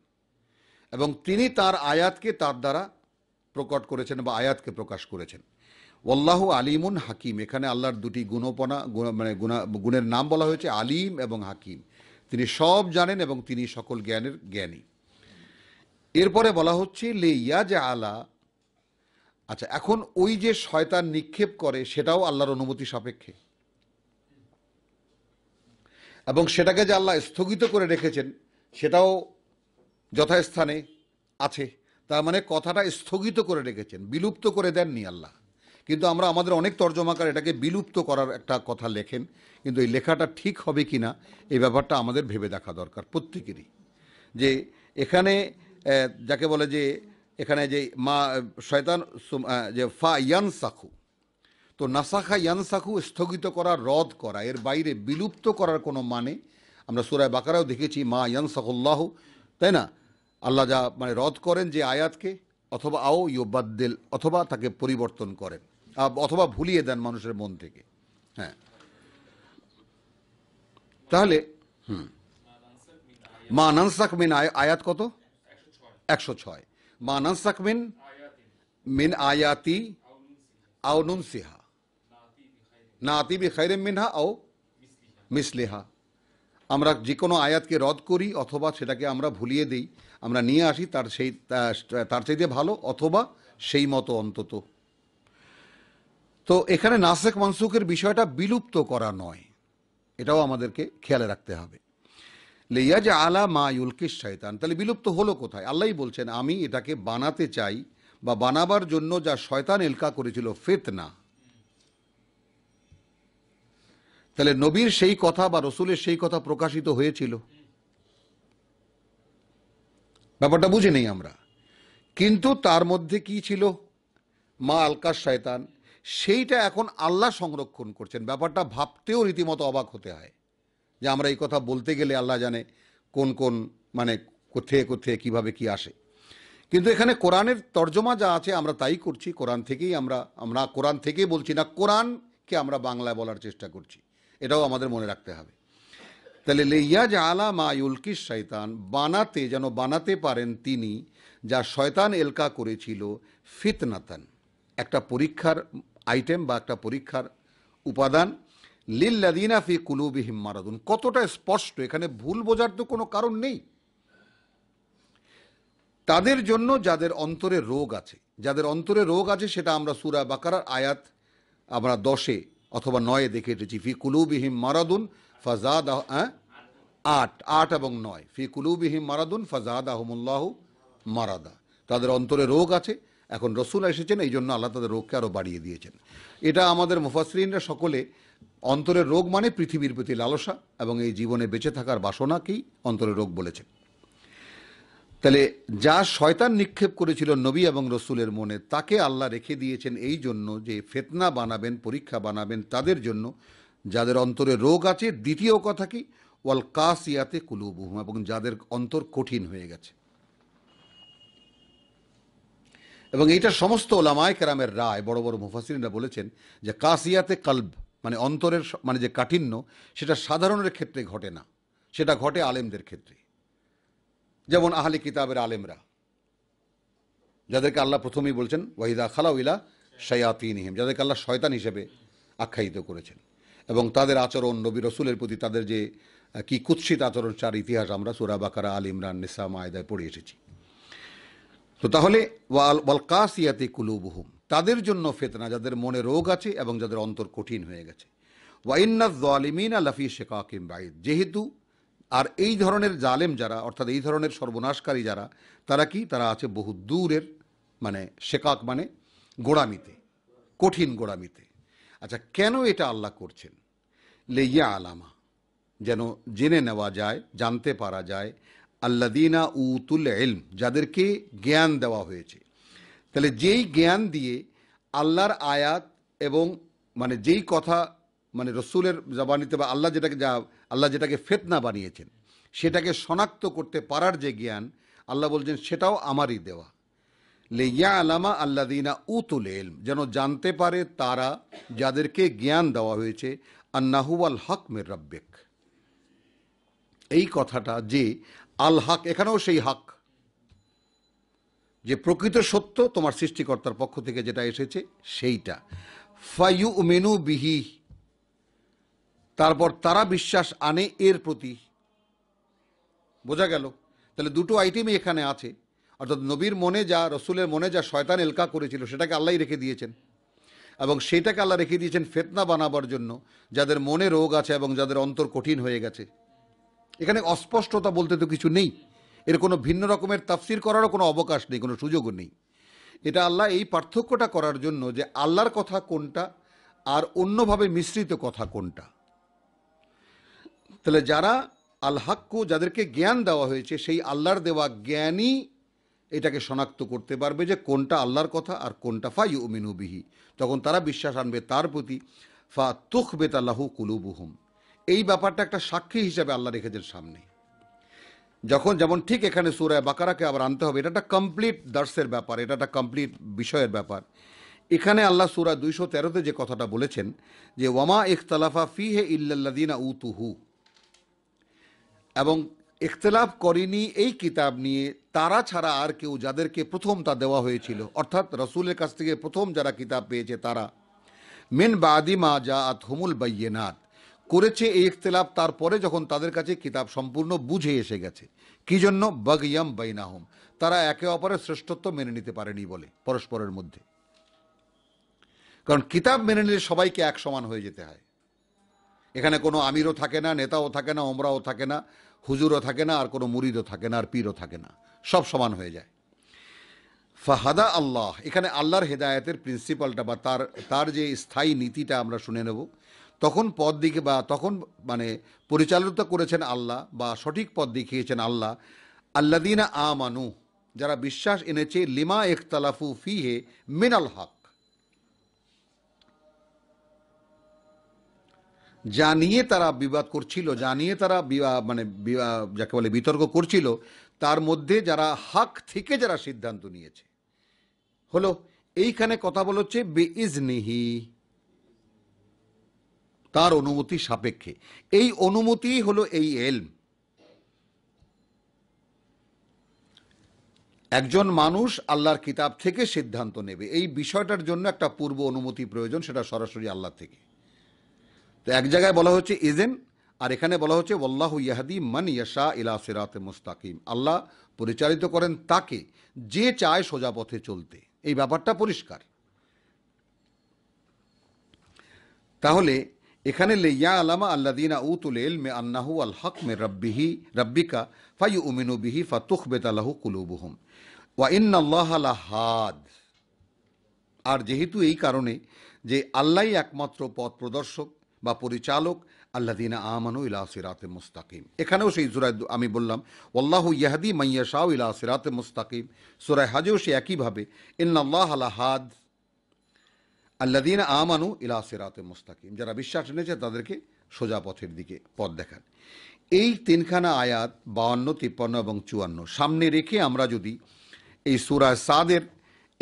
A: এবং তিনি তার আয়াতকে তার দ্বারা প্রকট করেছেন বা আয়াতকে প্রকাশ করেছেন ওল্লাহ আলিমুন হাকিম এখানে আল্লাহর দুটি গুণপনা মানে গুণা গুণের নাম বলা হয়েছে আলিম এবং হাকিম তিনি সব জানেন এবং তিনি সকল জ্ঞানের জ্ঞানী এরপরে বলা হচ্ছে লে যে আলা আচ্ছা এখন ওই যে শয়তান নিক্ষেপ করে সেটাও আল্লাহর অনুমতি সাপেক্ষে এবং সেটাকে যে আল্লাহ স্থগিত করে রেখেছেন সেটাও যথাস্থানে আছে তার মানে কথাটা স্থগিত করে রেখেছেন বিলুপ্ত করে দেননি আল্লাহ কিন্তু আমরা আমাদের অনেক তর্জমাকার এটাকে বিলুপ্ত করার একটা কথা লেখেন কিন্তু এই লেখাটা ঠিক হবে কি না এই ব্যাপারটা আমাদের ভেবে দেখা দরকার প্রত্যেকেরই যে এখানে যাকে বলে যে এখানে যে মা শয়তান যে ফা ইয়ান সাখু তো নাসাখা সাখু স্থগিত করা রদ করা এর বাইরে বিলুপ্ত করার কোনো মানে আমরা সুরায় বাকারাও দেখেছি মা ইয়ানসাখুল্লাহ তাই না আল্লাহ যা মানে রদ করেন যে আয়াতকে অথবা আও ইয়োবাদ্দেল অথবা তাকে পরিবর্তন করেন অথবা ভুলিয়ে দেন মানুষের মন থেকে হ্যাঁ তাহলে হুম মা নানসাক মিন আয়াত কত একশো ছয় মা নানসাক মিন মিন আয়াতি আও নুন সিহা না আতি বি খাইরেম মিনহা আও মিসলিহা আমরা যে কোনো আয়াতকে রদ করি অথবা সেটাকে আমরা ভুলিয়ে দিই আমরা নিয়ে আসি তার সেই তার চাইতে ভালো অথবা সেই মতো অন্তত তো এখানে নাসেক মানসুখের বিষয়টা বিলুপ্ত করা নয় এটাও আমাদেরকে খেয়ালে রাখতে হবে লেইয়া যে আলা মা ইউলকিস শয়তান তাহলে বিলুপ্ত হলো কোথায় আল্লাহ বলছেন আমি এটাকে বানাতে চাই বা বানাবার জন্য যা শয়তান এলকা করেছিল ফেতনা তাহলে নবীর সেই কথা বা রসুলের সেই কথা প্রকাশিত হয়েছিল ব্যাপারটা বুঝে নেই আমরা কিন্তু তার মধ্যে কি ছিল মা আলকাশ শয়তান সেইটা এখন আল্লাহ সংরক্ষণ করছেন ব্যাপারটা ভাবতেও রীতিমতো অবাক হতে হয় যে আমরা এই কথা বলতে গেলে আল্লাহ জানে কোন কোন মানে কোথায় কোথায় কিভাবে কি আসে কিন্তু এখানে কোরআনের তর্জমা যা আছে আমরা তাই করছি কোরআন থেকেই আমরা আমরা কোরআন থেকেই বলছি না কোরআনকে আমরা বাংলায় বলার চেষ্টা করছি এটাও আমাদের মনে রাখতে হবে তাহলে লেইয়াজ আলা মা ইউলকিস শয়তান বানাতে যেন বানাতে পারেন তিনি যা শয়তান এলকা করেছিল ফিতনাতান একটা পরীক্ষার আইটেম বা একটা পরীক্ষার উপাদান লিল্লাদিনা ফি কুলুবিহিম মারাদুন কতটা স্পষ্ট এখানে ভুল বোঝার তো কোনো কারণ নেই তাদের জন্য যাদের অন্তরে রোগ আছে যাদের অন্তরে রোগ আছে সেটা আমরা সুরা বাকারার আয়াত আমরা দশে অথবা নয়ে দেখে এসেছি ফি কুলুবিহিম মারাদুন ফাজাদ আট আট এবং নয় ফি কুলুবিহিম মারাদুন ফাজাদ আহমুল্লাহ মারাদা তাদের অন্তরে রোগ আছে এখন রসুল এসেছেন এই জন্য আল্লাহ তাদের রোগকে আরও বাড়িয়ে দিয়েছেন এটা আমাদের মুফাসরিনরা সকলে অন্তরের রোগ মানে পৃথিবীর প্রতি লালসা এবং এই জীবনে বেঁচে থাকার বাসনাকেই অন্তরের রোগ বলেছেন তাহলে যা শয়তান নিক্ষেপ করেছিল নবী এবং রসুলের মনে তাকে আল্লাহ রেখে দিয়েছেন এই জন্য যে ফেতনা বানাবেন পরীক্ষা বানাবেন তাদের জন্য যাদের অন্তরে রোগ আছে দ্বিতীয় কথা কি ওয়াল কাসিয়াতে কুলুবুহুম এবং যাদের অন্তর কঠিন হয়ে গেছে এবং এইটা সমস্ত ওলামায় কেরামের রায় বড় বড় মুফাসিরা বলেছেন যে কাসিয়াতে কাল্ব মানে অন্তরের মানে যে কাঠিন্য সেটা সাধারণের ক্ষেত্রে ঘটে না সেটা ঘটে আলেমদের ক্ষেত্রে যেমন আহলে কিতাবের আলেমরা যাদেরকে আল্লাহ প্রথমেই বলছেন ওয়াহিদা খালাউলা শায়াতিনহিম যাদেরকে আল্লাহ শয়তান হিসেবে আখ্যায়িত করেছেন এবং তাদের আচরণ নবী রসুলের প্রতি তাদের যে কি কুৎসিত আচরণ চার ইতিহাস আমরা সুরা বাকারা আল ইমরান নিসা মায়দায় পড়ে এসেছি তো তাহলে ওয়াল ওয়ালকাসিয়াতে কুলুবহুম তাদের জন্য ফেতনা যাদের মনে রোগ আছে এবং যাদের অন্তর কঠিন হয়ে গেছে ওয়াইন্না জালিমিন লাফি শেকাকিম বাইদ যেহেতু আর এই ধরনের জালেম যারা অর্থাৎ এই ধরনের সর্বনাশকারী যারা তারা কি তারা আছে বহু দূরের মানে শেকাক মানে গোড়ামিতে কঠিন গোড়ামিতে আচ্ছা কেন এটা আল্লাহ করছেন লেইয়া আলামা যেন জেনে নেওয়া যায় জানতে পারা যায় আল্লাদিনা উতুল এলম যাদেরকে জ্ঞান দেওয়া হয়েছে তাহলে যেই জ্ঞান দিয়ে আল্লাহর আয়াত এবং মানে যেই কথা মানে রসুলের জবানিতে বা আল্লাহ যেটাকে যা আল্লাহ যেটাকে ফেতনা বানিয়েছেন সেটাকে শনাক্ত করতে পারার যে জ্ঞান আল্লাহ বলছেন সেটাও আমারই দেওয়া লেয়া আলামা আল্লাদিনা উতুল এলম যেন জানতে পারে তারা যাদেরকে জ্ঞান দেওয়া হয়েছে আন্নাহু হক মের রব্বেক এই কথাটা যে আল হক এখানেও সেই হক যে প্রকৃত সত্য তোমার সৃষ্টিকর্তার পক্ষ থেকে যেটা এসেছে সেইটা ফাইউ মেনু বিহি তারপর তারা বিশ্বাস আনে এর প্রতি বোঝা গেল তাহলে দুটো আইটেমই এখানে আছে অর্থাৎ নবীর মনে যা রসুলের মনে যা শয়তান এলকা করেছিল সেটাকে আল্লাহ রেখে দিয়েছেন এবং সেটাকে আল্লাহ রেখে দিয়েছেন ফেতনা বানাবার জন্য যাদের মনে রোগ আছে এবং যাদের অন্তর কঠিন হয়ে গেছে এখানে অস্পষ্টতা বলতে তো কিছু নেই এর কোনো ভিন্ন রকমের তাফসির করারও কোনো অবকাশ নেই কোনো সুযোগও নেই এটা আল্লাহ এই পার্থক্যটা করার জন্য যে আল্লাহর কথা কোনটা আর অন্যভাবে মিশ্রিত কথা কোনটা তাহলে যারা আল্হাক্কু যাদেরকে জ্ঞান দেওয়া হয়েছে সেই আল্লাহর দেওয়া জ্ঞানই এটাকে শনাক্ত করতে পারবে যে কোনটা আল্লাহর কথা আর কোনটা ফাই উমিনু বিহি তখন তারা বিশ্বাস আনবে তার প্রতি ফা তুখ বেতাল্লাহু কুলুবুহুম এই ব্যাপারটা একটা সাক্ষী হিসাবে আল্লাহ রেখেছেন সামনে যখন যেমন ঠিক এখানে সুরায় বাকারাকে আবার আনতে হবে এটা একটা কমপ্লিট দার্সের ব্যাপার এটা একটা কমপ্লিট বিষয়ের ব্যাপার এখানে আল্লাহ সুরা দুইশো তেরোতে যে কথাটা বলেছেন যে ওয়ামা ইখতালাফা ফি হে ইল্লাদিনা উতুহু এবং ইখতলাফ করেনি এই কিতাব নিয়ে তারা ছাড়া আর কেউ যাদেরকে প্রথম তা দেওয়া হয়েছিল অর্থাৎ রসুলের কাছ থেকে প্রথম যারা কিতাব পেয়েছে তারা মেন বাদিমা যা আতহমুল বাইয়েনাত করেছে এই ইখতলাফ তারপরে যখন তাদের কাছে কিতাব সম্পূর্ণ বুঝে এসে গেছে কি জন্য বগইয়াম বাইনাহম তারা একে অপরের শ্রেষ্ঠত্ব মেনে নিতে পারেনি বলে পরস্পরের মধ্যে কারণ কিতাব মেনে নিলে সবাইকে এক সমান হয়ে যেতে হয় এখানে কোনো আমিরও থাকে না নেতাও থাকে না ওমরাও থাকে না হুজুরও থাকে না আর কোনো মুরিদও থাকে না আর পীরও থাকে না সব সমান হয়ে যায় ফাহাদা আল্লাহ এখানে আল্লাহর হেদায়তের প্রিন্সিপালটা বা তার তার যে স্থায়ী নীতিটা আমরা শুনে নেব তখন পদ দিকে বা তখন মানে পরিচালিত করেছেন আল্লাহ বা সঠিক পদ দেখিয়েছেন আল্লাহ আল্লাদিনা আমানু যারা বিশ্বাস এনেছে লিমা একতালাফু ফিহে মিনাল হক যা নিয়ে তারা বিবাদ করছিল যা নিয়ে তারা মানে যাকে বলে বিতর্ক করছিল তার মধ্যে যারা হাক থেকে যারা সিদ্ধান্ত নিয়েছে হলো এইখানে কথা বল হচ্ছে বেইজনিহি তার অনুমতি সাপেক্ষে এই অনুমতি হলো এই এলম একজন মানুষ আল্লাহর কিতাব থেকে সিদ্ধান্ত নেবে এই বিষয়টার জন্য একটা পূর্ব অনুমতি প্রয়োজন সেটা সরাসরি আল্লাহ থেকে তো এক জায়গায় বলা হচ্ছে এজেন আর এখানে বলা হচ্ছে ওল্লাহ ইয়াহাদি মান ইয়াশা ইলা সিরাতে মুস্তাকিম আল্লাহ পরিচালিত করেন তাকে যে চায় সোজা পথে চলতে এই ব্যাপারটা পরিষ্কার তাহলে এখানে লেইয়া আলামা আল্লাদিনা এল মে আন্নাহু আল হক মে রব্বিহি রব্বিকা ফাই উমিনু বিহি ফাতুখ বেতালাহু কুলুবুহম ওয়া ইন আল্লাহ হাদ আর যেহেতু এই কারণে যে আল্লাহ একমাত্র পথ প্রদর্শক বা পরিচালক আল্লাদিনা আমানু ইলা সিরাতে মুস্তাকিম এখানেও সেই জুরায় আমি বললাম ওল্লাহু ইয়াহাদি মাইয়া শাহ ইলা সিরাতে মুস্তাকিম সুরায় হাজেও সে একইভাবে ইন্নআল্লাহ আলা হাদ আল্লাদিন আমানু ইলা সিরাতে মুস্তাকিম যারা বিশ্বাস এনেছে তাদেরকে সোজা পথের দিকে পথ দেখান এই তিনখানা আয়াত বাউন্ন তিপ্পান্ন এবং চুয়ান্ন সামনে রেখে আমরা যদি এই সুরায় সাদের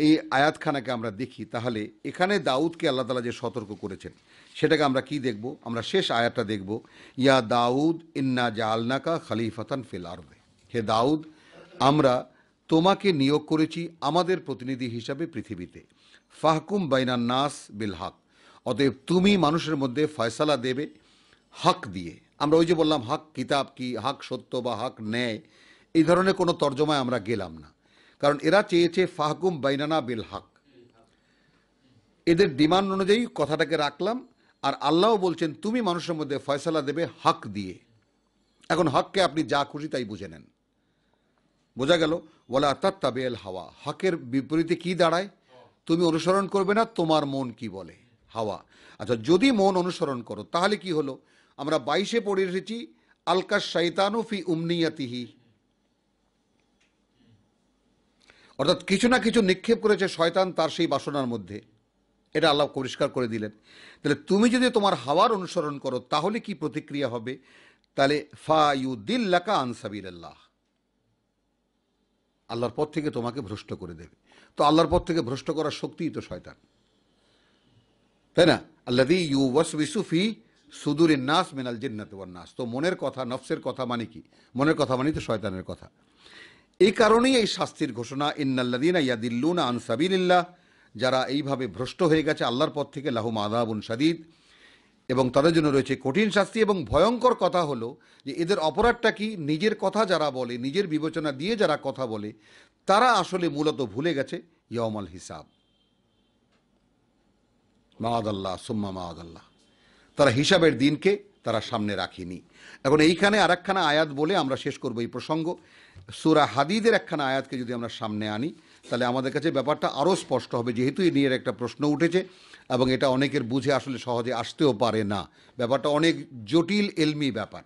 A: এই আয়াতখানাকে আমরা দেখি তাহলে এখানে দাউদকে আল্লাহ তালা যে সতর্ক করেছেন সেটাকে আমরা কি দেখব আমরা শেষ আয়াতটা দেখব ইয়া দাউদ ইন্না জালনাকা খালিফাতান ফিল আরবে হে দাউদ আমরা তোমাকে নিয়োগ করেছি আমাদের প্রতিনিধি হিসাবে পৃথিবীতে ফাহকুম বাইনান নাস বিল হক অতএব তুমি মানুষের মধ্যে ফয়সালা দেবে হক দিয়ে আমরা ওই যে বললাম হক কিতাব কি হক সত্য বা হক ন্যায় এই ধরনের কোনো তর্জমায় আমরা গেলাম না কারণ এরা চেয়েছে ফাহকুম বাইনানা বিল হক এদের ডিমান্ড অনুযায়ী কথাটাকে রাখলাম আর আল্লাহ বলছেন তুমি মানুষের মধ্যে ফয়সলা দেবে হক দিয়ে এখন হককে আপনি যা খুশি তাই বুঝে নেন বোঝা গেল ওলা তাত্তাবে এল হাওয়া হকের বিপরীতে কি দাঁড়ায় তুমি অনুসরণ করবে না তোমার মন কি বলে হাওয়া আচ্ছা যদি মন অনুসরণ করো তাহলে কি হলো আমরা বাইশে পড়ে এসেছি আলকা শৈতানু ফি উমনিয়াতিহি অর্থাৎ কিছু না কিছু নিক্ষেপ করেছে শয়তান তার সেই বাসনার মধ্যে এটা আল্লাহ পরিষ্কার করে দিলেন তাহলে তুমি যদি তোমার হাওয়ার অনুসরণ করো তাহলে কি প্রতিক্রিয়া হবে তাহলে ফাইউদ্দিল্লাকা আনসাবির আল্লাহ আল্লাহর পথ থেকে তোমাকে ভ্রষ্ট করে দেবে তো আল্লাহর পথ থেকে ভ্রষ্ট করার শক্তিই তো শয়তান তাই না দি ইউ ওয়াস বিসুফি সুদুর নাস মেনাল জিন্নাত নাস তো মনের কথা নফসের কথা মানে কি মনের কথা মানে তো শয়তানের কথা এই কারণেই এই শাস্তির ঘোষণা ইন্নাল্লাদিনা ইয়াদিল্লুনা আনসাবিল্লাহ যারা এইভাবে ভ্রষ্ট হয়ে গেছে আল্লাহর পথ থেকে লাহু মাদাবুন সাদিদ এবং তাদের জন্য রয়েছে কঠিন শাস্তি এবং ভয়ঙ্কর কথা হলো যে এদের অপরাধটা কি নিজের কথা যারা বলে নিজের বিবেচনা দিয়ে যারা কথা বলে তারা আসলে মূলত ভুলে গেছে ইয়মাল হিসাব মাদাল্লাহ সুম্মা মাদাল্লাহ তারা হিসাবের দিনকে তারা সামনে রাখিনি এখন এইখানে আর একখানা আয়াত বলে আমরা শেষ করব এই প্রসঙ্গ সুরা হাদিদের একখানা আয়াতকে যদি আমরা সামনে আনি তাহলে আমাদের কাছে ব্যাপারটা আরও স্পষ্ট হবে যেহেতু এ নিয়ে একটা প্রশ্ন উঠেছে এবং এটা অনেকের বুঝে আসলে সহজে আসতেও পারে না ব্যাপারটা অনেক জটিল এলমি ব্যাপার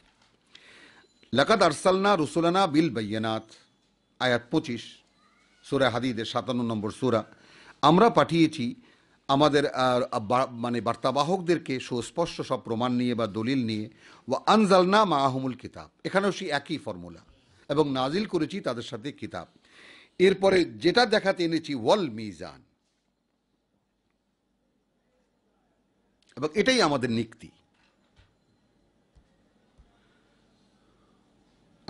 A: লাকাত আরসালনা রুসুলানা বিল বৈয়নাথ আয়াত পঁচিশ সুরা হাদিদের সাতান্ন নম্বর সুরা আমরা পাঠিয়েছি আমাদের মানে বার্তাবাহকদেরকে সুস্পষ্ট সব প্রমাণ নিয়ে বা দলিল নিয়ে ও আনজালনা মা আহমুল কিতাব এখানেও সেই একই ফর্মুলা এবং নাজিল করেছি তাদের সাথে কিতাব এরপরে যেটা দেখাতে এনেছি ওয়াল মিজান এবং এটাই আমাদের নিক্তি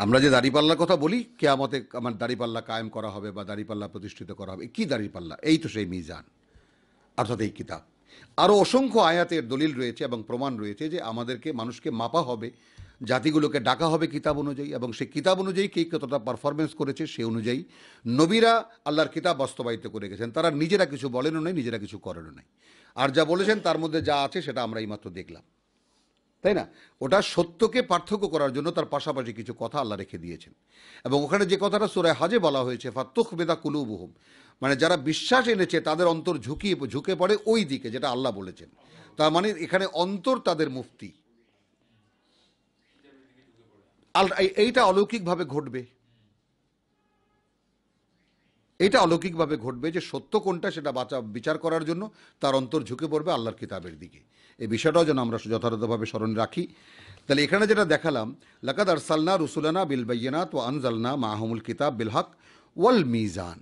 A: আমরা যে দাঁড়িপাল্লার কথা বলি কে আমাদের আমার দাঁড়িপাল্লা কায়েম করা হবে বা দাঁড়িপাল্লা প্রতিষ্ঠিত করা হবে কি দাঁড়িপাল্লা এই তো সেই মিজান অর্থাৎ এই কিতাব আরও অসংখ্য আয়াতের দলিল রয়েছে এবং প্রমাণ রয়েছে যে আমাদেরকে মানুষকে মাপা হবে জাতিগুলোকে ডাকা হবে কিতাব অনুযায়ী এবং সেই কিতাব অনুযায়ী কে কতটা পারফরমেন্স করেছে সে অনুযায়ী নবীরা আল্লাহর কিতাব বাস্তবায়িত করে গেছেন তারা নিজেরা কিছু বলেনও নাই নিজেরা কিছু করেনও নাই আর যা বলেছেন তার মধ্যে যা আছে সেটা আমরা এইমাত্র দেখলাম তাই না ওটা সত্যকে পার্থক্য করার জন্য তার পাশাপাশি কিছু কথা আল্লাহ রেখে দিয়েছেন এবং ওখানে যে কথাটা সুরায় হাজে বলা হয়েছে ফাত্তুখ বেদা কুলুবহুম মানে যারা বিশ্বাস এনেছে তাদের অন্তর ঝুঁকিয়ে ঝুঁকে পড়ে ওই দিকে যেটা আল্লাহ বলেছেন তার মানে এখানে অন্তর তাদের মুফতি এইটা অলৌকিকভাবে ঘটবে এটা অলৌকিকভাবে ঘটবে যে সত্য কোনটা সেটা বাঁচা বিচার করার জন্য তার অন্তর ঝুঁকে পড়বে আল্লাহর কিতাবের দিকে এই বিষয়টাও যেন আমরা যথাযথভাবে স্মরণ রাখি তাহলে এখানে যেটা দেখালাম লাকাদ আরসালনা রুসুলানা বিল বাইনাত ও আনজালনা মাহমুল কিতাব বিল হক ওয়াল মিজান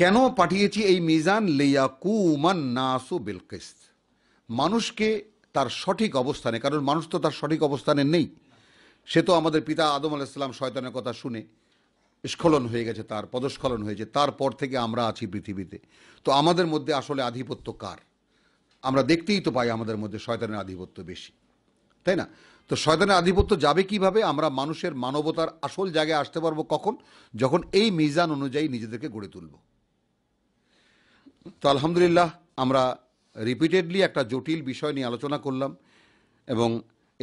A: কেন পাঠিয়েছি এই মিজান লিয়াকুমান নাসু বিল কিস্ত মানুষকে তার সঠিক অবস্থানে কারণ মানুষ তো তার সঠিক অবস্থানে নেই সে তো আমাদের পিতা আদম আলাইসাল্লাম শয়তানের কথা শুনে স্খলন হয়ে গেছে তার পদস্খলন হয়েছে তারপর থেকে আমরা আছি পৃথিবীতে তো আমাদের মধ্যে আসলে আধিপত্য কার আমরা দেখতেই তো পাই আমাদের মধ্যে শয়তানের আধিপত্য বেশি তাই না তো শয়তানের আধিপত্য যাবে কিভাবে আমরা মানুষের মানবতার আসল জায়গায় আসতে পারবো কখন যখন এই মিজান অনুযায়ী নিজেদেরকে গড়ে তুলব তো আলহামদুলিল্লাহ আমরা রিপিটেডলি একটা জটিল বিষয় নিয়ে আলোচনা করলাম এবং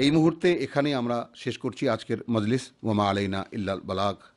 A: এই মুহূর্তে এখানে আমরা শেষ করছি আজকের মজলিস ওমা আলাইনা ইল্লাল বালাক